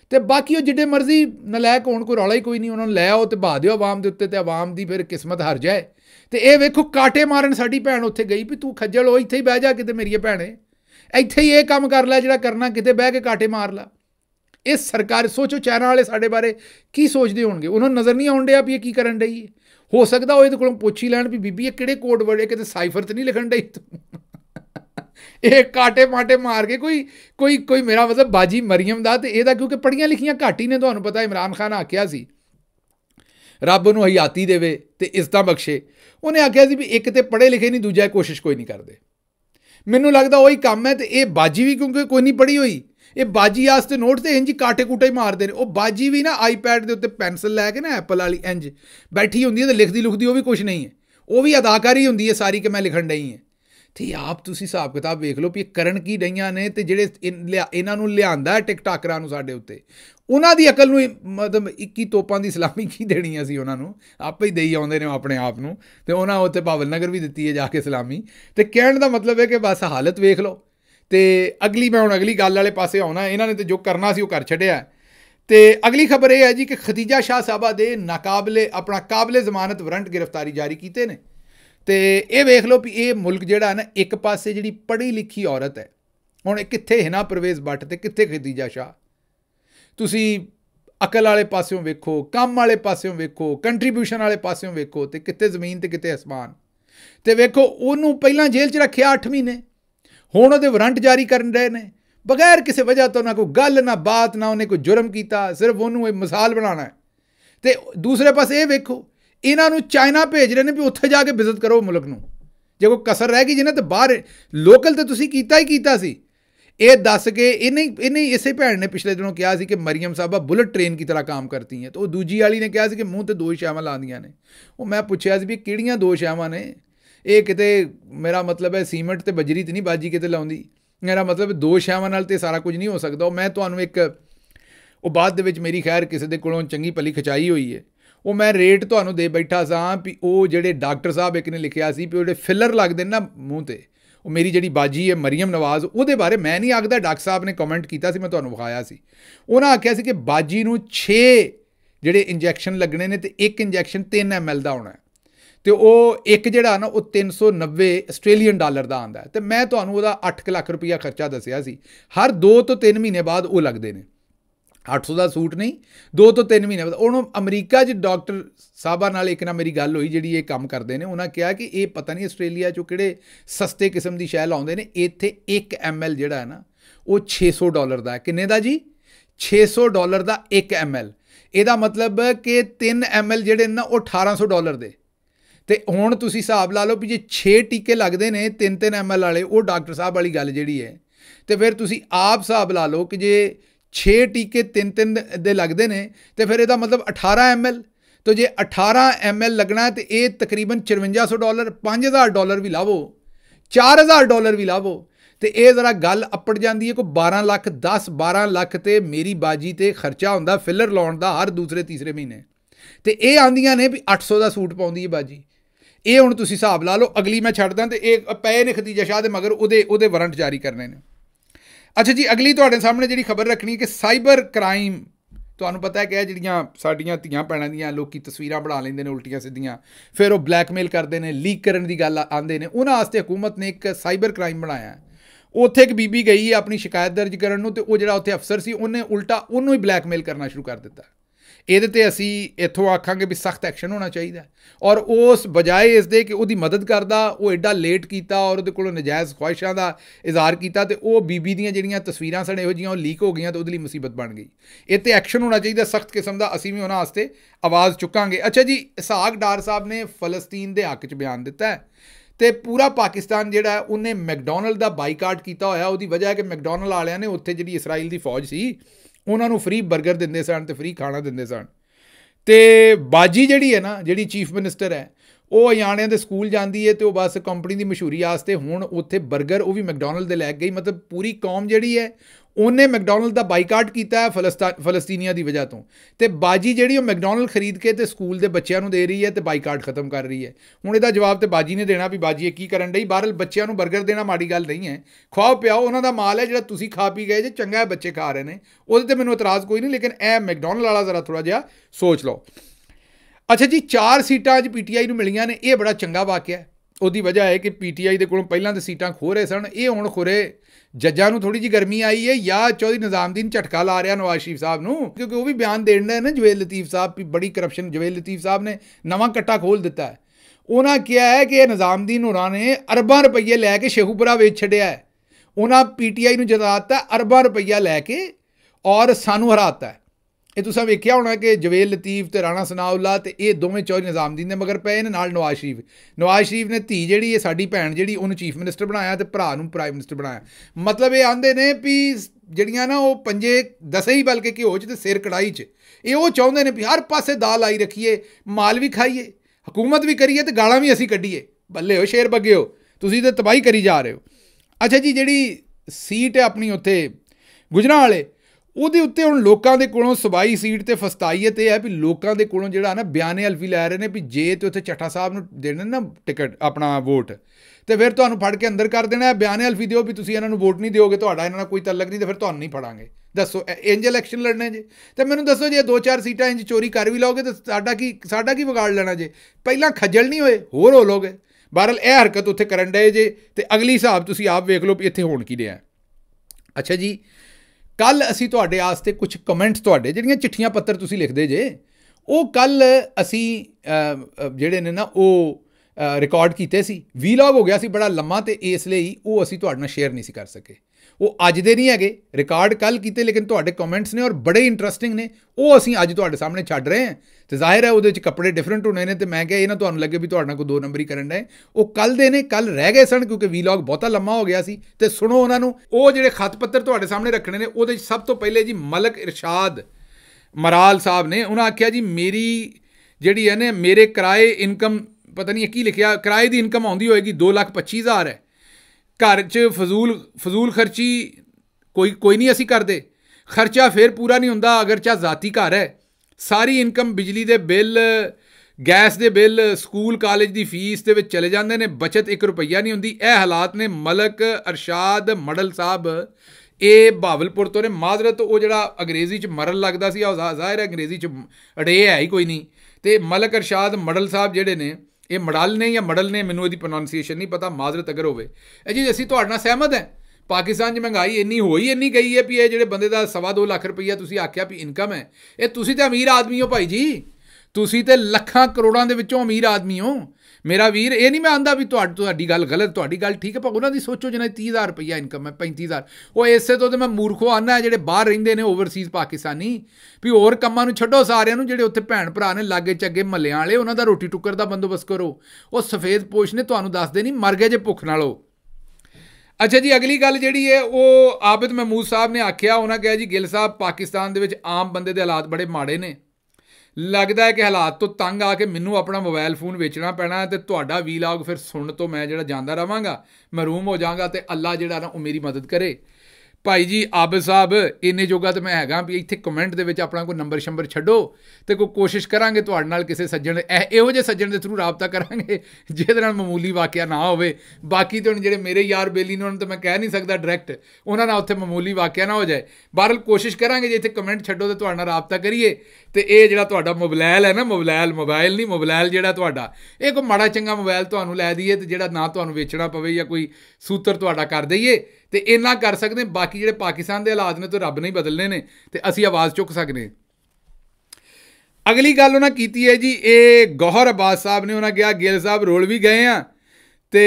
ਤੇ ਬਾਕੀ ਉਹ ਜਿੱਡੇ ਮਰਜ਼ੀ ਨਲਾਇਕ ਹੋਣ ਕੋਈ ਰੌਲਾ ਹੀ ਕੋਈ ਨਹੀਂ ਉਹਨਾਂ ਨੂੰ ਲੈ ਆਓ ਤੇ ਬਾਹ ਦਿਓ ਆਵਾਮ ਦੇ ਉੱਤੇ ਤੇ ਆਵਾਮ ਦੀ ਫਿਰ ਕਿਸਮਤ ਹਰ ਜਾਏ ਤੇ ਇਹ ਵੇਖੋ ਕਾਟੇ ਮਾਰਨ ਸਾਡੀ ਭੈਣ ਉੱਥੇ ਗਈ ਵੀ ਤੂੰ ਖੱਜਲ ਹੋ ਇੱਥੇ ਹੀ ਬਹਿ ਜਾ ਕਿਤੇ ਮੇਰੀਏ ਭੈਣੇ ਇੱਥੇ ਹੀ ਇਹ ਕੰਮ ਕਰ ਲੈ ਜਿਹੜਾ ਕਰਨਾ ਕਿਤੇ ਬਹਿ ਕੇ ਕਾਟੇ ਮਾਰ ਲੈ ਇਹ ਸਰਕਾਰ ਸੋਚੋ ਚੈਨਲ ਵਾਲੇ ਸਾਡੇ ਬਾਰੇ ਕੀ ਸੋਚਦੇ ਹੋਣਗੇ ਉਹਨਾਂ ਨੂੰ ਨਜ਼ਰ ਨਹੀਂ ਆਉਣ ਡਿਆ ਵੀ ਇਹ ਕੀ ਕਰਨ ਡਈ ਹੈ ਹੋ ਸਕਦਾ ਉਹ ਇਹਦੇ ਕੋਲੋਂ ਪੁੱਛ ਹੀ ਲੈਣ ਵੀ ਬੀਬੀ ਇਹ ਕਿਹੜੇ ਕੋਡ ਵਰਡ ਹੈ ਕਿਤੇ ਸਾਈਫਰ ਤੇ ਨਹੀਂ ਲਿਖਣ ਡਈ ਤੂੰ ਇਹ ਕਾਟੇ ਮਾਟੇ ਮਾਰ ਕੇ ਕੋਈ ਕੋਈ ਕੋਈ ਮੇਰਾ ਮਤਲਬ ਬਾਜੀ ਮਰੀਮ ਦਾ ਤੇ ਇਹਦਾ ਕਿਉਂਕਿ ਪੜੀਆਂ ਲਿਖੀਆਂ ਘਾਟੀ ਨੇ ਤੁਹਾਨੂੰ ਪਤਾ ਇਮਰਾਨ ਖਾਨ ਆਖਿਆ ਸੀ ਰੱਬ ਨੂੰ ਹਯਾਤੀ ਦੇਵੇ ਤੇ ਇਜ਼ਤਾਂ ਬਖਸ਼ੇ ਉਹਨੇ ਆਖਿਆ ਸੀ ਵੀ ਇੱਕ ਤੇ ਪੜੇ ਲਿਖੇ ਨਹੀਂ ਦੂਜਾ ਕੋਸ਼ਿਸ਼ ਕੋਈ ਨਹੀਂ ਕਰਦੇ ਮੈਨੂੰ ਲੱਗਦਾ ਉਹੀ ਕੰਮ ਹੈ ਤੇ ਇਹ ਬਾਜੀ ਵੀ ਕਿਉਂਕਿ ਕੋਈ ਨਹੀਂ ਪੜੀ ਹੋਈ ਇਹ ਬਾਜੀ ਆਸਤੇ ਨੋਟ ਤੇ ਇੰਜ ਕਾਟੇ ਕੂਟੇ ਹੀ ਮਾਰਦੇ ਨੇ ਉਹ ਬਾਜੀ ਵੀ ਨਾ ਆਈਪੈਡ ਦੇ ਉੱਤੇ ਪੈਨਸਲ ਲੈ ਕੇ ਨਾ ਐਪਲ ਵਾਲੀ ਇੰਜ ਬੈਠੀ ਹੁੰਦੀ ਹੈ ਤੇ ਲਿਖਦੀ ਲੁਖਦੀ ਉਹ ਵੀ ਕੁਝ ਨਹੀਂ ਹੈ ਉਹ ਵੀ ਅਦਾਕਾਰੀ ਹੁੰਦੀ ਹੈ ਸਾਰੀ ਕਿ ਮੈਂ ਲਿਖਣ ਡਈ ਹਾਂ ਤੇ ਆਪ ਤੁਸੀਂ ਹਿਸਾਬ ਕਿਤਾਬ ਵੇਖ ਲਓ ਵੀ ਕਰਨ ਕੀ ਡਈਆਂ ਨੇ ਤੇ ਜਿਹੜੇ ਇਹਨਾਂ ਨੂੰ ਲਿਆਂਦਾ ਟਿਕਟਾਕਰਾਂ ਨੂੰ ਸਾਡੇ ਉੱਤੇ ਉਹਨਾਂ ਦੀ ਅਕਲ ਨੂੰ ਮਤਲਬ 21 ਤੋਪਾਂ ਦੀ ਸਲਾਮੀ ਕੀ ਦੇਣੀ ਅਸੀਂ ਉਹਨਾਂ ਨੂੰ ਆਪੇ ਹੀ ਦੇਈ ਆਉਂਦੇ ਨੇ ਆਪਣੇ ਆਪ ਨੂੰ ਤੇ ਉਹਨਾਂ ਉੱਤੇ ਪਾਵਲ ਨਗਰ ਵੀ ਦਿੱਤੀ ਹੈ ਜਾ ਕੇ ਸਲਾਮੀ ਤੇ ਕਹਿਣ ਦਾ ਮਤਲਬ ਹੈ ਕਿ ਬਸ ਹਾਲਤ ਵੇਖ ਲਓ ਤੇ ਅਗਲੀ ਮੈਂ ਹੁਣ ਅਗਲੀ ਗੱਲ ਵਾਲੇ ਪਾਸੇ ਆਉਣਾ ਇਹਨਾਂ ਨੇ ਤੇ ਜੋ ਕਰਨਾ ਸੀ ਉਹ ਕਰ ਛੱਡਿਆ ਤੇ ਅਗਲੀ ਖਬਰ ਇਹ ਹੈ ਜੀ ਕਿ ਖਦੀਜਾ ਸ਼ਾਹ ਸਾਹਿਬਾ ਦੇ ਨਾਕਾਬਲੇ ਆਪਣਾ ਕਾਬਲੇ ਜ਼ਮਾਨਤ ਵਾਰੰਟ ਗ੍ਰਿਫਤਾਰੀ ਜਾਰੀ ਕੀਤੇ ਨੇ ਤੇ ਇਹ ਵੇਖ ਲਓ ਵੀ ਇਹ ਮੁਲਕ ਜਿਹੜਾ ਨਾ ਇੱਕ ਪਾਸੇ ਜਿਹੜੀ ਪੜ੍ਹੀ ਲਿਖੀ ਔਰਤ ਹੈ ਹੁਣ ਇਹ ਕਿੱਥੇ ਹਿਨਾ ਪ੍ਰਵੇਸ਼ ਬੱਟ ਤੇ ਕਿੱਥੇ ਖਦੀਜਾ ਸ਼ਾਹ ਤੁਸੀਂ ਅਕਲ ਵਾਲੇ ਪਾਸਿਓਂ ਵੇਖੋ ਕੰਮ ਵਾਲੇ ਪਾਸਿਓਂ ਵੇਖੋ ਕੰਟਰੀਬਿਊਸ਼ਨ ਵਾਲੇ ਪਾਸਿਓਂ ਵੇਖੋ ਤੇ ਕਿੱਥੇ ਜ਼ਮੀਨ ਤੇ ਕਿੱਥੇ ਅਸਮਾਨ ਤੇ ਵੇਖੋ ਉਹਨੂੰ ਪਹਿਲਾਂ ਜੇਲ੍ਹ 'ਚ ਰੱਖਿਆ 8 ਮਹੀਨੇ ਹੁਣ ਉਹਦੇ ਵਾਰੰਟ ਜਾਰੀ ਕਰਨ ਰਹੇ ਨੇ ਬਗੈਰ ਕਿਸੇ ਵਜ੍ਹਾ ਤੋਂ ਨਾ ਕੋਈ ਗੱਲ ਨਾ ਬਾਤ ਨਾ ਉਹਨੇ ਕੋਈ ਜੁਰਮ ਕੀਤਾ ਸਿਰਫ ਉਹਨੂੰ ਇਹ ਮਿਸਾਲ ਬਣਾਉਣਾ ਹੈ ਤੇ ਦੂਸਰੇ ਪਾਸੇ ਇਹ ਵੇਖੋ ਇਹਨਾਂ ਨੂੰ ਚਾਈਨਾ ਭੇਜ ਰਹੇ ਨੇ ਵੀ ਉੱਥੇ ਜਾ ਕੇ ਵਿਜ਼ਿਟ ਕਰੋ ਮੁਲਕ ਨੂੰ ਜੇ ਕੋਈ ਕਸਰ ਰਹਿ ਗਈ ਨਾ ਤੇ ਬਾਹਰ ਲੋਕਲ ਤੇ ਤੁਸੀਂ ਕੀਤਾ ਹੀ ਕੀਤਾ ਸੀ ਇਹ ਦੱਸ ਕੇ ਇਹਨੇ ਇਹਨੇ ਇਸੇ ਭੈਣ ਨੇ ਪਿਛਲੇ ਦਿਨੋਂ ਕਿਹਾ ਸੀ ਕਿ ਮਰੀਮ ਸਾਹਿਬਾ ਬੁਲਟ ਟ੍ਰੇਨ ਕੀ ਤਰ੍ਹਾਂ ਕੰਮ ਕਰਤੀ ਹੈ ਤੇ ਉਹ ਦੂਜੀ ਵਾਲੀ ਨੇ ਕਿਹਾ ਸੀ ਕਿ ਮੂੰਹ ਤੇ ਦੋ ਸ਼ਾਵਾਂ ਲਾਉਂਦੀਆਂ ਨੇ ਉਹ ਮੈਂ ਪੁੱਛਿਆ ਸੀ ਵੀ ਕਿਹੜੀਆਂ ਦੋ ਸ਼ਾਵਾਂ ਨੇ ਇਹ ਕਿਤੇ ਮੇਰਾ ਮਤਲਬ ਹੈ ਸੀਮੈਂਟ ਤੇ ਬਜਰੀ ਤੇ ਨਹੀਂ ਬਾਜੀ ਕਿਤੇ ਲਾਉਂਦੀ ਮੇਰਾ ਮਤਲਬ ਦੋ ਸ਼ਾਵਾਂ ਨਾਲ ਤੇ ਸਾਰਾ ਕੁਝ ਨਹੀਂ ਹੋ ਸਕਦਾ ਮੈਂ ਤੁਹਾਨੂੰ ਇੱਕ ਉਹ ਬਾਅਦ ਦੇ ਵਿੱਚ ਮੇਰੀ ਖੈਰ ਕਿਸੇ ਦੇ ਕੋਲੋਂ ਚੰਗੀ ਪਲੀ ਖਚਾਈ ਹੋਈ ਹੈ ਉਹ ਮੈਂ ਰੇਟ ਤੁਹਾਨੂੰ ਦੇ ਬੈਠਾ ਸਾਂ ਵੀ ਉਹ ਜਿਹੜੇ ਡਾਕਟਰ ਸਾਹਿਬ ਇੱਕ ਨੇ ਲਿਖਿਆ ਸੀ ਵੀ ਜਿਹੜੇ ਫਿਲਰ ਲੱਗਦੇ ਨਾ ਮੂੰਹ ਤੇ ਉਹ ਮੇਰੀ ਜਿਹੜੀ ਬਾਜੀ ਹੈ ਮਰੀਮ ਨਵਾਜ਼ ਉਹਦੇ ਬਾਰੇ ਮੈਂ ਨਹੀਂ ਆਖਦਾ ਡਾਕਟਰ ਸਾਹਿਬ ਨੇ ਕਮੈਂਟ ਕੀਤਾ ਸੀ ਮੈਂ ਤੁਹਾਨੂੰ ਵਿਖਾਇਆ ਸੀ ਉਹਨਾਂ ਆਖਿਆ ਸੀ ਕਿ ਬਾਜੀ ਨੂੰ 6 ਜਿਹੜੇ ਇੰਜੈਕਸ਼ਨ ਲੱਗਣੇ ਨੇ ਤੇ ਇੱਕ ਇੰਜੈਕਸ਼ਨ 3 ਐਮਐਲ ਦਾ ਹੋਣਾ ਤੇ ਉਹ ਇੱਕ ਜਿਹੜਾ ਨਾ ਉਹ 390 ਆਸਟ੍ਰੇਲੀਅਨ ਡਾਲਰ ਦਾ ਆਂਦਾ ਤੇ ਮੈਂ ਤੁਹਾਨੂੰ ਉਹਦਾ 8 ਲੱਖ ਰੁਪਇਆ ਖਰਚਾ ਦੱਸਿਆ ਸੀ ਹਰ 2 ਤੋਂ 3 ਮਹੀਨੇ ਬਾਅਦ ਉਹ ਲੱਗਦੇ ਨੇ 800 ਦਾ ਸੂਟ ਨਹੀਂ 2 ਤੋਂ 3 ਮਹੀਨੇ ਬਾਅਦ ਉਹਨੂੰ ਅਮਰੀਕਾ 'ਚ ਡਾਕਟਰ ਸਾਬਾ ਨਾਲ ਇੱਕ ਨਾ ਮੇਰੀ ਗੱਲ ਹੋਈ ਜਿਹੜੀ ਇਹ ਕੰਮ ਕਰਦੇ ਨੇ ਉਹਨਾਂ ਕਿਹਾ ਕਿ ਇਹ ਪਤਾ ਨਹੀਂ ਆਸਟ੍ਰੇਲੀਆ 'ਚੋਂ ਕਿਹੜੇ ਸਸਤੇ ਕਿਸਮ ਦੀ ਸ਼ੈਲ ਆਉਂਦੇ ਨੇ ਇੱਥੇ 1 ਐਮਐਲ ਜਿਹੜਾ ਹੈ ਨਾ ਉਹ 600 ਡਾਲਰ ਦਾ ਹੈ ਕਿੰਨੇ ਦਾ ਜੀ 600 ਡਾਲਰ ਦਾ 1 ਐਮਐਲ ਇਹਦਾ ਮਤਲਬ ਕਿ 3 ਐਮਐਲ ਜਿਹੜੇ ਨਾ ਉਹ 1800 ਡਾਲਰ ਦੇ ਤੇ ਹੁਣ ਤੁਸੀਂ ਹਿਸਾਬ ਲਾ ਲਓ ਵੀ ਜੇ 6 ਟੀਕੇ ਲੱਗਦੇ ਨੇ 3-3 ਐਲ ਵਾਲੇ ਉਹ ਡਾਕਟਰ ਸਾਹਿਬ ਵਾਲੀ ਗੱਲ ਜਿਹੜੀ ਹੈ ਤੇ ਫਿਰ ਤੁਸੀਂ ਆਪ ਹਿਸਾਬ ਲਾ ਲਓ ਕਿ ਜੇ 6 ਟੀਕੇ 3-3 ਦੇ ਲੱਗਦੇ ਨੇ ਤੇ ਫਿਰ ਇਹਦਾ ਮਤਲਬ 18 ਐਮ ਐਲ ਤੋ ਜੇ 18 ਐਮ ਐਲ ਲੱਗਣਾ ਤੇ ਇਹ ਤਕਰੀਬਨ 5400 ਡਾਲਰ 5000 ਡਾਲਰ ਵੀ ਲਾਵੋ 4000 ਡਾਲਰ ਵੀ ਲਾਵੋ ਤੇ ਇਹ ਜ਼ਰਾ ਗੱਲ ਅਪੜ ਜਾਂਦੀ ਹੈ ਕੋ 12 ਲੱਖ 10 12 ਲੱਖ ਤੇ ਮੇਰੀ ਬਾਜੀ ਤੇ ਖਰਚਾ ਹੁੰਦਾ ਫਿਲਰ ਲਾਉਣ ਦਾ ਹਰ ਦੂਸਰੇ ਤੀਸਰੇ ਮਹੀਨੇ ਤੇ ਇਹ ਆਂਦੀਆਂ ਨੇ ਵੀ 800 ਦਾ ਸੂਟ ਪਾਉਂਦੀ ਹੈ ਬਾਜੀ ਇਹ ਹੁਣ ਤੁਸੀਂ ਹਿਸਾਬ ਲਾ ਲਓ ਅਗਲੀ ਮੈਂ ਛੱਡਦਾ ਤੇ ਇਹ ਪਏ ਨੇ ਖਦੀਜਾ ਸ਼ਾਹ ਦੇ ਮਗਰ ਉਹਦੇ ਉਹਦੇ ਵਾਰੰਟ ਜਾਰੀ ਕਰਨੇ ਨੇ ਅੱਛਾ ਜੀ ਅਗਲੀ ਤੁਹਾਡੇ ਸਾਹਮਣੇ ਜਿਹੜੀ ਖਬਰ ਰੱਖਣੀ ਹੈ ਕਿ ਸਾਈਬਰ ਕ੍ਰਾਈਮ ਤੁਹਾਨੂੰ ਪਤਾ ਹੈ ਕਿ ਇਹ ਜਿਹੜੀਆਂ ਸਾਡੀਆਂ ਧੀਆਂ ਪੈਣਾਂ ਦੀਆਂ ਲੋਕੀ ਤਸਵੀਰਾਂ ਬਣਾ ਲੈਂਦੇ ਨੇ ਉਲਟੀਆਂ ਸਿੱਧੀਆਂ ਫਿਰ ਉਹ ਬਲੈਕਮੇਲ ਕਰਦੇ ਨੇ ਲੀਕ ਕਰਨ ਦੀ ਗੱਲ ਆਉਂਦੇ ਨੇ ਉਹਨਾਂ ਵਾਸਤੇ ਹਕੂਮਤ ਨੇ ਇੱਕ ਸਾਈਬਰ ਕ੍ਰਾਈਮ ਬਣਾਇਆ ਉੱਥੇ ਇੱਕ ਬੀਬੀ ਗਈ ਆਪਣੀ ਸ਼ਿਕਾਇਤ ਦਰਜ ਕਰਨ ਨੂੰ ਤੇ ਉਹ ਜਿਹੜਾ ਉੱਥੇ ਅਫਸਰ ਸੀ ਉਹਨੇ ਉਲਟਾ ਉਹਨੂੰ ਹੀ ਬਲੈਕਮੇਲ ਕਰਨਾ ਸ਼ੁਰੂ ਕਰ ਦਿੱਤਾ ਇਹਦੇ ਤੇ ਅਸੀਂ ਇੱਥੋਂ ਆਖਾਂਗੇ ਵੀ ਸਖਤ ਐਕਸ਼ਨ ਹੋਣਾ ਚਾਹੀਦਾ ਔਰ ਉਸ ਬਜਾਏ ਇਸ ਦੇ ਕਿ ਉਹਦੀ ਮਦਦ ਕਰਦਾ ਉਹ ਐਡਾ ਲੇਟ ਕੀਤਾ ਔਰ ਉਹਦੇ ਕੋਲੋਂ ਨਜਾਇਜ਼ ਖਵਾਇਸ਼ਾਂ ਦਾ ਇਜ਼ਹਾਰ ਕੀਤਾ ਤੇ ਉਹ ਬੀਬੀ ਦੀਆਂ ਜਿਹੜੀਆਂ ਤਸਵੀਰਾਂ ਸਣ ਇਹੋ ਜੀਆਂ ਉਹ ਲੀਕ ਹੋ ਗਈਆਂ ਤੇ ਉਹਦੇ ਲਈ ਮੁਸੀਬਤ ਬਣ ਗਈ ਇਹ ਤੇ ਐਕਸ਼ਨ ਹੋਣਾ ਚਾਹੀਦਾ ਸਖਤ ਕਿਸਮ ਦਾ ਅਸੀਂ ਵੀ ਉਹਨਾਂ ਵਾਸਤੇ ਆਵਾਜ਼ ਚੁੱਕਾਂਗੇ ਅੱਛਾ ਜੀ ਇਸਾਕ ਡਾਰ ਸਾਹਿਬ ਨੇ ਫਲਸਤੀਨ ਦੇ ਹੱਕ 'ਚ ਬਿਆਨ ਦਿੱਤਾ ਤੇ ਪੂਰਾ ਪਾਕਿਸਤਾਨ ਜਿਹੜਾ ਉਹਨੇ ਮੈਕਡੋਨਲਡ ਦਾ ਬਾਈਕਾਟ ਕੀਤਾ ਹੋਇਆ ਉਹਦੀ ਵਜ੍ਹਾ ਹੈ ਕਿ ਮੈਕਡੋਨਲਡ ਵਾਲਿਆਂ ਨੇ ਉੱਥੇ ਜਿਹੜੀ ਇਸਰਾਈਲ ਦੀ ਫੌਜ ਸੀ ਉਹਨਾਂ ਨੂੰ ਫ੍ਰੀ 버ਗਰ ਦਿੰਦੇ ਸਨ ਤੇ ਫ੍ਰੀ ਖਾਣਾ ਦਿੰਦੇ ਸਨ ਤੇ ਬਾਜੀ ਜਿਹੜੀ ਹੈ ਨਾ ਜਿਹੜੀ ਚੀਫ ਮਿਨਿਸਟਰ ਹੈ ਉਹ ਹਰਿਆਣੇ ਦੇ ਸਕੂਲ ਜਾਂਦੀ ਹੈ ਤੇ ਉਹ ਬਸ ਕੰਪਨੀ ਦੀ ਮਸ਼ਹੂਰੀ ਆਸਤੇ ਹੁਣ ਉੱਥੇ 버ਗਰ ਉਹ ਵੀ ਮੈਕਡੋਨਲਡ ਦੇ ਲੈ ਗਈ ਮਤਲਬ ਪੂਰੀ ਕੌਮ ਜਿਹੜੀ ਹੈ ਉਹਨੇ ਮੈਕਡੋਨਲਡ ਦਾ ਬਾਈਕਾਟ ਕੀਤਾ ਹੈ ਫਲਸਤੀਨੀਆਂ ਦੀ ਵਜ੍ਹਾ ਤੋਂ ਤੇ ਬਾਜੀ ਜਿਹੜੀ ਉਹ ਮੈਕਡੋਨਲਡ ਖਰੀਦ ਕੇ ਤੇ ਸਕੂਲ ਦੇ ਬੱਚਿਆਂ ਨੂੰ ਦੇ ਰਹੀ ਹੈ ਤੇ ਬਾਈਕਾਟ ਖਤਮ ਕਰ ਰਹੀ ਹੈ ਹੁਣ ਇਹਦਾ ਜਵਾਬ ਤੇ ਬਾਜੀ ਨੇ ਦੇਣਾ ਵੀ ਬਾਜੀ ਇਹ ਕੀ ਕਰਨ ਲਈ ਬਾਹਰ ਬੱਚਿਆਂ ਨੂੰ 버ਗਰ ਦੇਣਾ ਮਾੜੀ ਗੱਲ ਨਹੀਂ ਹੈ ਖਵਾਓ ਪਿਆਓ ਉਹਨਾਂ ਦਾ ਮਾਲ ਹੈ ਜਿਹੜਾ ਤੁਸੀਂ ਖਾ ਪੀ ਗਏ ਜੇ ਚੰਗਾ ਹੈ ਬੱਚੇ ਖਾ ਰਹੇ ਨੇ ਉਹਦੇ ਤੇ ਮੈਨੂੰ ਇਤਰਾਜ਼ ਕੋਈ ਨਹੀਂ ਲੇਕਿਨ ਇਹ ਮੈਕਡੋਨਲਡ ਵਾਲਾ ਜ਼ਰਾ ਥੋੜਾ ਜਿਹਾ ਸੋਚ ਲਓ ਅੱਛਾ ਜੀ ਚਾਰ ਸੀਟਾਂ ਅੱਜ ਪੀਟੀਆਈ ਨੂੰ ਮਿਲੀਆਂ ਨੇ ਇਹ ਬੜਾ ਚੰਗਾ ਵਾਕਿਆ ਹੈ ਉਹਦੀ ਵਜ੍ਹਾ ਹੈ ਕਿ ਪੀਟੀਆਈ ਦੇ ਕੋਲੋਂ ਪਹਿਲਾਂ ਤੇ ਸੀਟਾਂ ਖੋ ਰਹੇ ਸਨ ਇਹ ਹੁਣ ਖੁਰੇ ਜੱਜਾਂ ਨੂੰ ਥੋੜੀ ਜੀ ਗਰਮੀ ਆਈ ਹੈ ਜਾਂ ਚੌਧਰੀ ਨਿਜ਼ਾਮਦੀਨ ਝਟਕਾ ਲਾ ਰਿਹਾ ਨਵਾਜ਼ ਸ਼ਰੀਫ ਸਾਹਿਬ ਨੂੰ ਕਿਉਂਕਿ ਉਹ ਵੀ ਬਿਆਨ ਦੇਣ ਹੈ ਨਾ ਜਵੇਲ ਲਤੀਫ ਸਾਹਿਬ ਵੀ ਬੜੀ ਕਰਪਸ਼ਨ ਜਵੇਲ ਲਤੀਫ ਸਾਹਿਬ ਨੇ ਨਵਾਂ ਕੱਟਾ ਖੋਲ ਦਿੱਤਾ ਹੈ ਉਹਨਾਂ ਕਿਹਾ ਹੈ ਕਿ ਇਹ ਨਿਜ਼ਾਮਦੀਨ ਹੋਰਾਂ ਨੇ ਅਰਬਾਂ ਰੁਪਏ ਲੈ ਕੇ ਸ਼ੇਖੂਪੁਰਾ ਵੇਚ ਛੜਿਆ ਹੈ ਉਹਨਾਂ ਪੀਟੀਆਈ ਨੂੰ ਜਤਾਤਾ ਅਰਬਾਂ ਰੁਪਈਆ ਲੈ ਕੇ ਔਰ ਸਾਨੂੰ ਹਰਾਤਾ ਹੈ ਇਹ ਤੁਸੀਂ ਵੇਖਿਆ ਹੋਣਾ ਕਿ ਜਵੇਲ ਲਤੀਫ ਤੇ ਰਾਣਾ ਸਨਾਉਲਾ ਤੇ ਇਹ ਦੋਵੇਂ ਚੌਜ ਨਿਜ਼ਾਮਦੀਨ ਨੇ ਮਗਰ ਪਏ ਨੇ ਨਾਲ ਨਵਾਜ਼ ਸ਼ਰੀਫ ਨਵਾਜ਼ ਸ਼ਰੀਫ ਨੇ ਧੀ ਜਿਹੜੀ ਇਹ ਸਾਡੀ ਭੈਣ ਜਿਹੜੀ ਉਹਨੂੰ ਚੀਫ ਮਿਨਿਸਟਰ ਬਣਾਇਆ ਤੇ ਭਰਾ ਨੂੰ ਪ੍ਰਾਈਮ ਮਿਨਿਸਟਰ ਬਣਾਇਆ ਮਤਲਬ ਇਹ ਆਂਦੇ ਨੇ ਵੀ ਜਿਹੜੀਆਂ ਨਾ ਉਹ ਪੰਜੇ ਦਸੇ ਹੀ ਬਲਕੇ ਕਿ ਚ ਤੇ ਸਿਰ ਕੜਾਈ 'ਚ ਇਹ ਉਹ ਚਾਹੁੰਦੇ ਨੇ ਵੀ ਹਰ ਪਾਸੇ ਦਾਲ ਆਈ ਰੱਖੀਏ ਮਾਲ ਵੀ ਖਾਈਏ ਹਕੂਮਤ ਵੀ ਕਰੀਏ ਤੇ ਗਾਲਾਂ ਵੀ ਅਸੀਂ ਕੱਢੀਏ ਬੱਲੇ ਹੋ ਸ਼ੇਰ ਬੱਗੇ ਹੋ ਤੁਸੀਂ ਤੇ ਤਬਾਹੀ ਕਰੀ ਜਾ ਰਹੇ ਹੋ ਅੱਛਾ ਜੀ ਜਿਹੜੀ ਸੀਟ ਹੈ ਆਪਣੀ ਉੱਥੇ ਗੁਜਰਾਂ ਵਾਲੇ ਉਹਦੇ ਉੱਤੇ ਹੁਣ ਲੋਕਾਂ ਦੇ ਕੋਲੋਂ ਸਬਾਈ ਸੀਟ ਤੇ ਫਸਤਾਈਏ ਤੇ ਹੈ ਵੀ ਲੋਕਾਂ ਦੇ ਕੋਲੋਂ ਜਿਹੜਾ ਨਾ ਬਿਆਨੇ ਅਲਫੀ ਲੈ ਰਹੇ ਨੇ ਵੀ ਜੇ ਤੇ ਉੱਥੇ ਚੱਠਾ ਸਾਹਿਬ ਨੂੰ ਦੇਣਾ ਨਾ ਟਿਕਟ ਆਪਣਾ ਵੋਟ ਤੇ ਫਿਰ ਤੁਹਾਨੂੰ ਫੜ ਕੇ ਅੰਦਰ ਕਰ ਦੇਣਾ ਹੈ ਬਿਆਨੇ ਅਲਫੀ ਦਿਓ ਵੀ ਤੁਸੀਂ ਇਹਨਾਂ ਨੂੰ ਵੋਟ ਨਹੀਂ ਦਿਓਗੇ ਤੁਹਾਡਾ ਇਹਨਾਂ ਨਾਲ ਕੋਈ ਤਲਕ ਨਹੀਂ ਤੇ ਫਿਰ ਤੁਹਾਨੂੰ ਨਹੀਂ ਫੜਾਂਗੇ ਦੱਸੋ ਇੰਜ ਇਲੈਕਸ਼ਨ ਲੜਨੇ ਜੇ ਤੇ ਮੈਨੂੰ ਦੱਸੋ ਜੇ ਦੋ ਚਾਰ ਸੀਟਾਂ ਇੰਜ ਚੋਰੀ ਕਰ ਵੀ ਲਓਗੇ ਤੇ ਸਾਡਾ ਕੀ ਸਾਡਾ ਕੀ ਵਿਗਾੜ ਲੈਣਾ ਜੇ ਪਹਿਲਾਂ ਖੱਜਲ ਨਹੀਂ ਹੋਏ ਹੋਰ ਹੋ ਲੋਗੇ ਬਾਰਲ ਇਹ ਹਰਕਤ ਉੱਥੇ ਕਰਨ ਡਏ ਜੇ ਤੇ ਅਗਲੀ ਹਿਸਾਬ ਤੁਸੀਂ ਆਪ ਵੇਖ ਲਓ ਵੀ ਇੱਥੇ ਹੋਣ ਕੀ ਰਿਹਾ ਅੱਛਾ ਜੀ ਕੱਲ ਅਸੀਂ ਤੁਹਾਡੇ ਆਸਤੇ ਕੁਝ ਕਮੈਂਟਸ ਤੁਹਾਡੇ ਜਿਹੜੀਆਂ ਚਿੱਠੀਆਂ ਪੱਤਰ ਤੁਸੀਂ ਲਿਖਦੇ ਜੇ ਉਹ ਕੱਲ ਅਸੀਂ ਜਿਹੜੇ ਨੇ ਨਾ ਉਹ ਰਿਕਾਰਡ ਕੀਤੇ ਸੀ ਵੀਲੌਗ ਹੋ ਗਿਆ ਸੀ ਬੜਾ ਲੰਮਾ ਤੇ ਇਸ ਲਈ ਉਹ ਅਸੀਂ ਤੁਹਾਡੇ ਨਾਲ ਸ਼ੇਅਰ ਨਹੀਂ ਸੀ ਕਰ ਸਕੇ ਉਹ ਅੱਜ ਦੇ ਨਹੀਂ ਹੈਗੇ ਰਿਕਾਰਡ ਕੱਲ ਕੀਤੇ ਲੇਕਿਨ ਤੁਹਾਡੇ ਕਮੈਂਟਸ ਨੇ ਔਰ ਬੜੇ ਇੰਟਰਸਟਿੰਗ ਨੇ ਉਹ ਅਸੀਂ ਅੱਜ ਤੁਹਾਡੇ ਸਾਹਮਣੇ ਛੱਡ ਰਹੇ ਹਾਂ ਤੇ ਜ਼ਾਹਿਰ ਹੈ ਉਹਦੇ ਵਿੱਚ ਕੱਪੜੇ ਡਿਫਰੈਂਟ ਹੋਣੇ ਨੇ ਤੇ ਮੈਂ ਕਿਹਾ ਇਹ ਨਾ ਤੁਹਾਨੂੰ ਲੱਗੇ ਵੀ ਤੁਹਾਡਾ ਕੋਈ ਦੋ ਨੰਬਰੀ ਕਰਨ ਦਾ ਹੈ ਉਹ ਕੱਲ ਦੇ ਨੇ ਕੱਲ ਰਹਿ ਗਏ ਸਨ ਕਿਉਂਕਿ ਵੀਲੌਗ ਬਹੁਤਾ ਲੰਮਾ ਹੋ ਗਿਆ ਸੀ ਤੇ ਸੁਣੋ ਉਹਨਾਂ ਨੂੰ ਉਹ ਜਿਹੜੇ ਖਤ ਪੱਤਰ ਤੁਹਾਡੇ ਸਾਹਮਣੇ ਰੱਖਣੇ ਨੇ ਉਹਦੇ ਵਿੱਚ ਸਭ ਤੋਂ ਪਹਿਲੇ ਜੀ ਮਲਕ ਇਰਸ਼ਾਦ ਮਰਾਲ ਸਾਹਿਬ ਨੇ ਉਹਨਾਂ ਆਖਿਆ ਜੀ ਮੇਰੀ ਜਿਹੜੀ ਹੈ ਨੇ ਮੇਰੇ ਕਿਰਾਏ ਇਨਕਮ ਪਤਾ ਨਹੀਂ ਕੀ ਲਿਖਿਆ ਕਿਰਾਏ ਦੀ ਇਨਕਮ ਆਉਂਦੀ ਹੋਏਗੀ 2 ਲੱਖ 25 ਹਜ਼ਾਰ ਹੈ ਘਰ 'ਚ ਫਜ਼ੂਲ ਫਜ਼ੂਲ ਖਰਚੀ ਕੋਈ ਕੋਈ ਨਹੀਂ ਅਸੀਂ ਕਰਦੇ ਖਰਚਾ ਫੇਰ ਪੂਰਾ ਨਹੀਂ ਹੁੰਦਾ ਅਗਰ ਚਾ ਜ਼ਾਤੀ ਘਰ ਹੈ ਸਾਰੀ ਇਨਕਮ ਬਿਜਲੀ ਦੇ ਬਿੱਲ ਗੈਸ ਦੇ ਬਿੱਲ ਸਕੂਲ ਕਾਲਜ ਦੀ ਫੀਸ ਦੇ ਵਿੱਚ ਚਲੇ ਜਾਂਦੇ ਨੇ ਬਚਤ 1 ਰੁਪਈਆ ਨਹੀਂ ਹੁੰਦੀ ਇਹ ਹਾਲਾਤ ਨੇ ਮਲਕ ਅਰਸ਼ਾਦ ਮਡਲ ਸਾਹਿਬ ਇਹ ਬਾਵਲਪੁਰ ਤੋਂ ਨੇ ਮਾਜ਼ਰਤ ਉਹ ਜਿਹੜਾ ਅੰਗਰੇਜ਼ੀ ਚ ਮਰਨ ਲੱਗਦਾ ਸੀ ਉਹ ਜ਼ਾਹਿਰ ਹੈ ਅੰਗਰੇਜ਼ੀ ਚ ਅੜੇ ਹੈ ਹੀ ਕੋਈ ਨਹੀਂ ਤੇ ਮਲਕ ਅਰਸ਼ਾਦ ਮਡਲ ਸਾਹਿਬ ਜਿਹੜੇ ਨੇ ਇਹ ਮੜਲ ਨੇ ਜਾਂ ਮੜਲ ਨੇ ਮੈਨੂੰ ਇਹਦੀ ਪ੍ਰੋਨਾਂਸੀਏਸ਼ਨ ਨਹੀਂ ਪਤਾ ਮਾਜ਼ਰਤ ਅਗਰ ਹੋਵੇ ਇਹ ਜੀ ਅਸੀਂ ਤੁਹਾਡੇ ਨਾਲ ਸਹਿਮਤ ਹਾਂ ਪਾਕਿਸਤਾਨ 'ਚ ਮਹਿੰਗਾਈ ਇੰਨੀ ਹੋਈ ਇੰਨੀ ਗਈ ਹੈ ਵੀ ਇਹ ਜਿਹੜੇ ਬੰਦੇ ਦਾ 2.5 ਲੱਖ ਰੁਪਈਆ ਤੁਸੀਂ ਆਖਿਆ ਵੀ ਇਨਕਮ ਹੈ ਇਹ ਤੁਸੀਂ ਤਾਂ ਅਮੀਰ ਆਦਮੀ ਹੋ ਭਾਈ ਜੀ ਤੁਸੀਂ ਤੇ ਲੱਖਾਂ ਕਰੋੜਾਂ ਦੇ ਵਿੱਚੋਂ ਅਮੀਰ ਆਦਮੀ ਹੋ ਮੇਰਾ ਵੀਰ ਇਹ ਨਹੀਂ ਮੈਂ ਆਂਦਾ ਵੀ ਤੁਹਾਡੀ ਤੁਹਾਡੀ ਗੱਲ ਗਲਤ ਤੁਹਾਡੀ ਗੱਲ ਠੀਕ ਹੈ ਪਰ ਉਹਨਾਂ ਦੀ ਸੋਚੋ ਜਿਹਨਾਂ ਦੀ 30000 ਰੁਪਈਆ ਇਨਕਮ ਹੈ 35000 ਉਹ ਇਸੇ ਤੋਂ ਤੇ ਮੈਂ ਮੂਰਖੋ ਆਨਾ ਜਿਹੜੇ ਬਾਹਰ ਰਹਿੰਦੇ ਨੇ ਓਵਰਸੀਜ਼ ਪਾਕਿਸਤਾਨੀ ਵੀ ਹੋਰ ਕੰਮਾਂ ਨੂੰ ਛੱਡੋ ਸਾਰਿਆਂ ਨੂੰ ਜਿਹੜੇ ਉੱਥੇ ਭੈਣ ਭਰਾ ਨੇ ਲਾਗੇ ਚੱਗੇ ਮੱਲਿਆਂ ਵਾਲੇ ਉਹਨਾਂ ਦਾ ਰੋਟੀ ਟੁੱਕਰ ਦਾ ਬੰਦੋਬਸਤ ਕਰੋ ਉਹ ਸਫੇਦ ਪੋਸ਼ ਨੇ ਤੁਹਾਨੂੰ ਦੱਸਦੇ ਨਹੀਂ ਮਰ ਗਏ ਜੇ ਭੁੱਖ ਨਾਲੋਂ ਅੱਛਾ ਜੀ ਅਗਲੀ ਗੱਲ ਜਿਹੜੀ ਹੈ ਉਹ ਆਬਦ ਮਹਿਮੂਦ ਸਾਹਿਬ ਨੇ ਆਖਿਆ ਉਹਨਾਂ ਕਹਿਆ ਜੀ ਗਿੱਲ ਸਾਹਿਬ ਪਾਕਿਸਤਾਨ ਦੇ ਵਿੱਚ ਆਮ ਬੰਦੇ ਦੇ ਹਾਲਾਤ ਬੜੇ ਮਾੜੇ ਨੇ ਲੱਗਦਾ ਹੈ ਕਿ ਹਾਲਾਤ ਤੋਂ ਤੰਗ ਆ ਕੇ ਮੈਨੂੰ ਆਪਣਾ ਮੋਬਾਈਲ ਫੋਨ ਵੇਚਣਾ ਪੈਣਾ ਤੇ ਤੁਹਾਡਾ ਵੀਲੌਗ ਫਿਰ ਸੁਣਨ ਤੋਂ ਮੈਂ ਜਿਹੜਾ ਜਾਂਦਾ ਰਵਾਂਗਾ ਮਰੂਮ ਹੋ ਜਾਵਾਂਗਾ ਤੇ ਅੱਲਾ ਜਿਹੜਾ ਨਾ ਉਹ ਮੇਰੀ ਮਦਦ ਕਰੇ ਭਾਈ ਜੀ ਆਬਦ ਸਾਹਿਬ ਇੰਨੇ ਜੋਗਾ ਤੇ ਮੈਂ ਹੈਗਾ ਵੀ ਇੱਥੇ ਕਮੈਂਟ ਦੇ ਵਿੱਚ ਆਪਣਾ ਕੋਈ ਨੰਬਰ ਸ਼ੰਬਰ ਛੱਡੋ ਤੇ ਕੋਈ ਕੋਸ਼ਿਸ਼ ਕਰਾਂਗੇ ਤੁਹਾਡੇ ਨਾਲ ਕਿਸੇ ਸੱਜਣ ਇਹੋ ਜਿਹੇ ਸੱਜਣ ਦੇ ਥਰੂ ਰਾਬਤਾ ਕਰਾਂਗੇ ਜਿਹਦੇ ਨਾਲ ਮਾਮੂਲੀ ਵਾਕਿਆ ਨਾ ਹੋਵੇ ਬਾਕੀ ਤੇ ਹੁਣ ਜਿਹੜੇ ਮੇਰੇ ਯਾਰ ਬੇਲੀ ਨੇ ਉਹਨਾਂ ਤਾਂ ਮੈਂ ਕਹਿ ਨਹੀਂ ਸਕਦਾ ਡਾਇਰੈਕਟ ਉਹਨਾਂ ਨਾਲ ਉੱਥੇ ਮਾਮੂਲੀ ਵਾਕਿਆ ਨਾ ਹੋ ਜਾਏ ਬਹਰਲ ਕੋਸ਼ਿਸ਼ ਕਰਾਂਗੇ ਜੇ ਇੱਥੇ ਕਮੈਂਟ ਛੱਡੋ ਤੇ ਤੁਹਾਡੇ ਨਾਲ ਰਾਬਤਾ ਕਰੀਏ ਤੇ ਇਹ ਜਿਹੜਾ ਤੁਹਾਡਾ ਮੋਬਾਈਲ ਹੈ ਨਾ ਮੋਬਾਈਲ ਮੋਬਾਈਲ ਨਹੀਂ ਮੋਬਾਈਲ ਜਿਹੜਾ ਤੁਹਾਡਾ ਇਹ ਕੋਈ ਮਾੜਾ ਚੰਗਾ ਮੋਬਾਈਲ ਤੁਹਾਨੂੰ ਲੈ ਦਈਏ ਤੇ ਜਿਹੜਾ ਨਾ ਤੁਹਾਨੂੰ ਵੇਚਣਾ ਪਵੇ ਜਾਂ ਕੋਈ ਸੂਤਰ ਤੁਹਾਡਾ ਕਰ ਦਈਏ ਤੇ ਇੰਨਾ ਕਰ ਸਕਦੇ ਬਾਕੀ ਜਿਹੜੇ ਪਾਕਿਸਤਾਨ ਦੇ ਹਾਲਾਤ ਨੇ ਤੇ ਰੱਬ ਨਹੀਂ ਬਦਲਨੇ ਨੇ ਤੇ ਅਸੀਂ ਆਵਾਜ਼ ਚੁੱਕ ਸਕਦੇ ਅਗਲੀ ਗੱਲ ਉਹਨਾਂ ਕੀਤੀ ਹੈ ਜੀ ਇਹ ਗੌਹਰ ਅਬਾਸ ਸਾਹਿਬ ਨੇ ਉਹਨਾਂ ਕਿਹਾ ਗਿੱਲ ਸਾਹਿਬ ਰੋਲ ਵੀ ਗਏ ਆ ਤੇ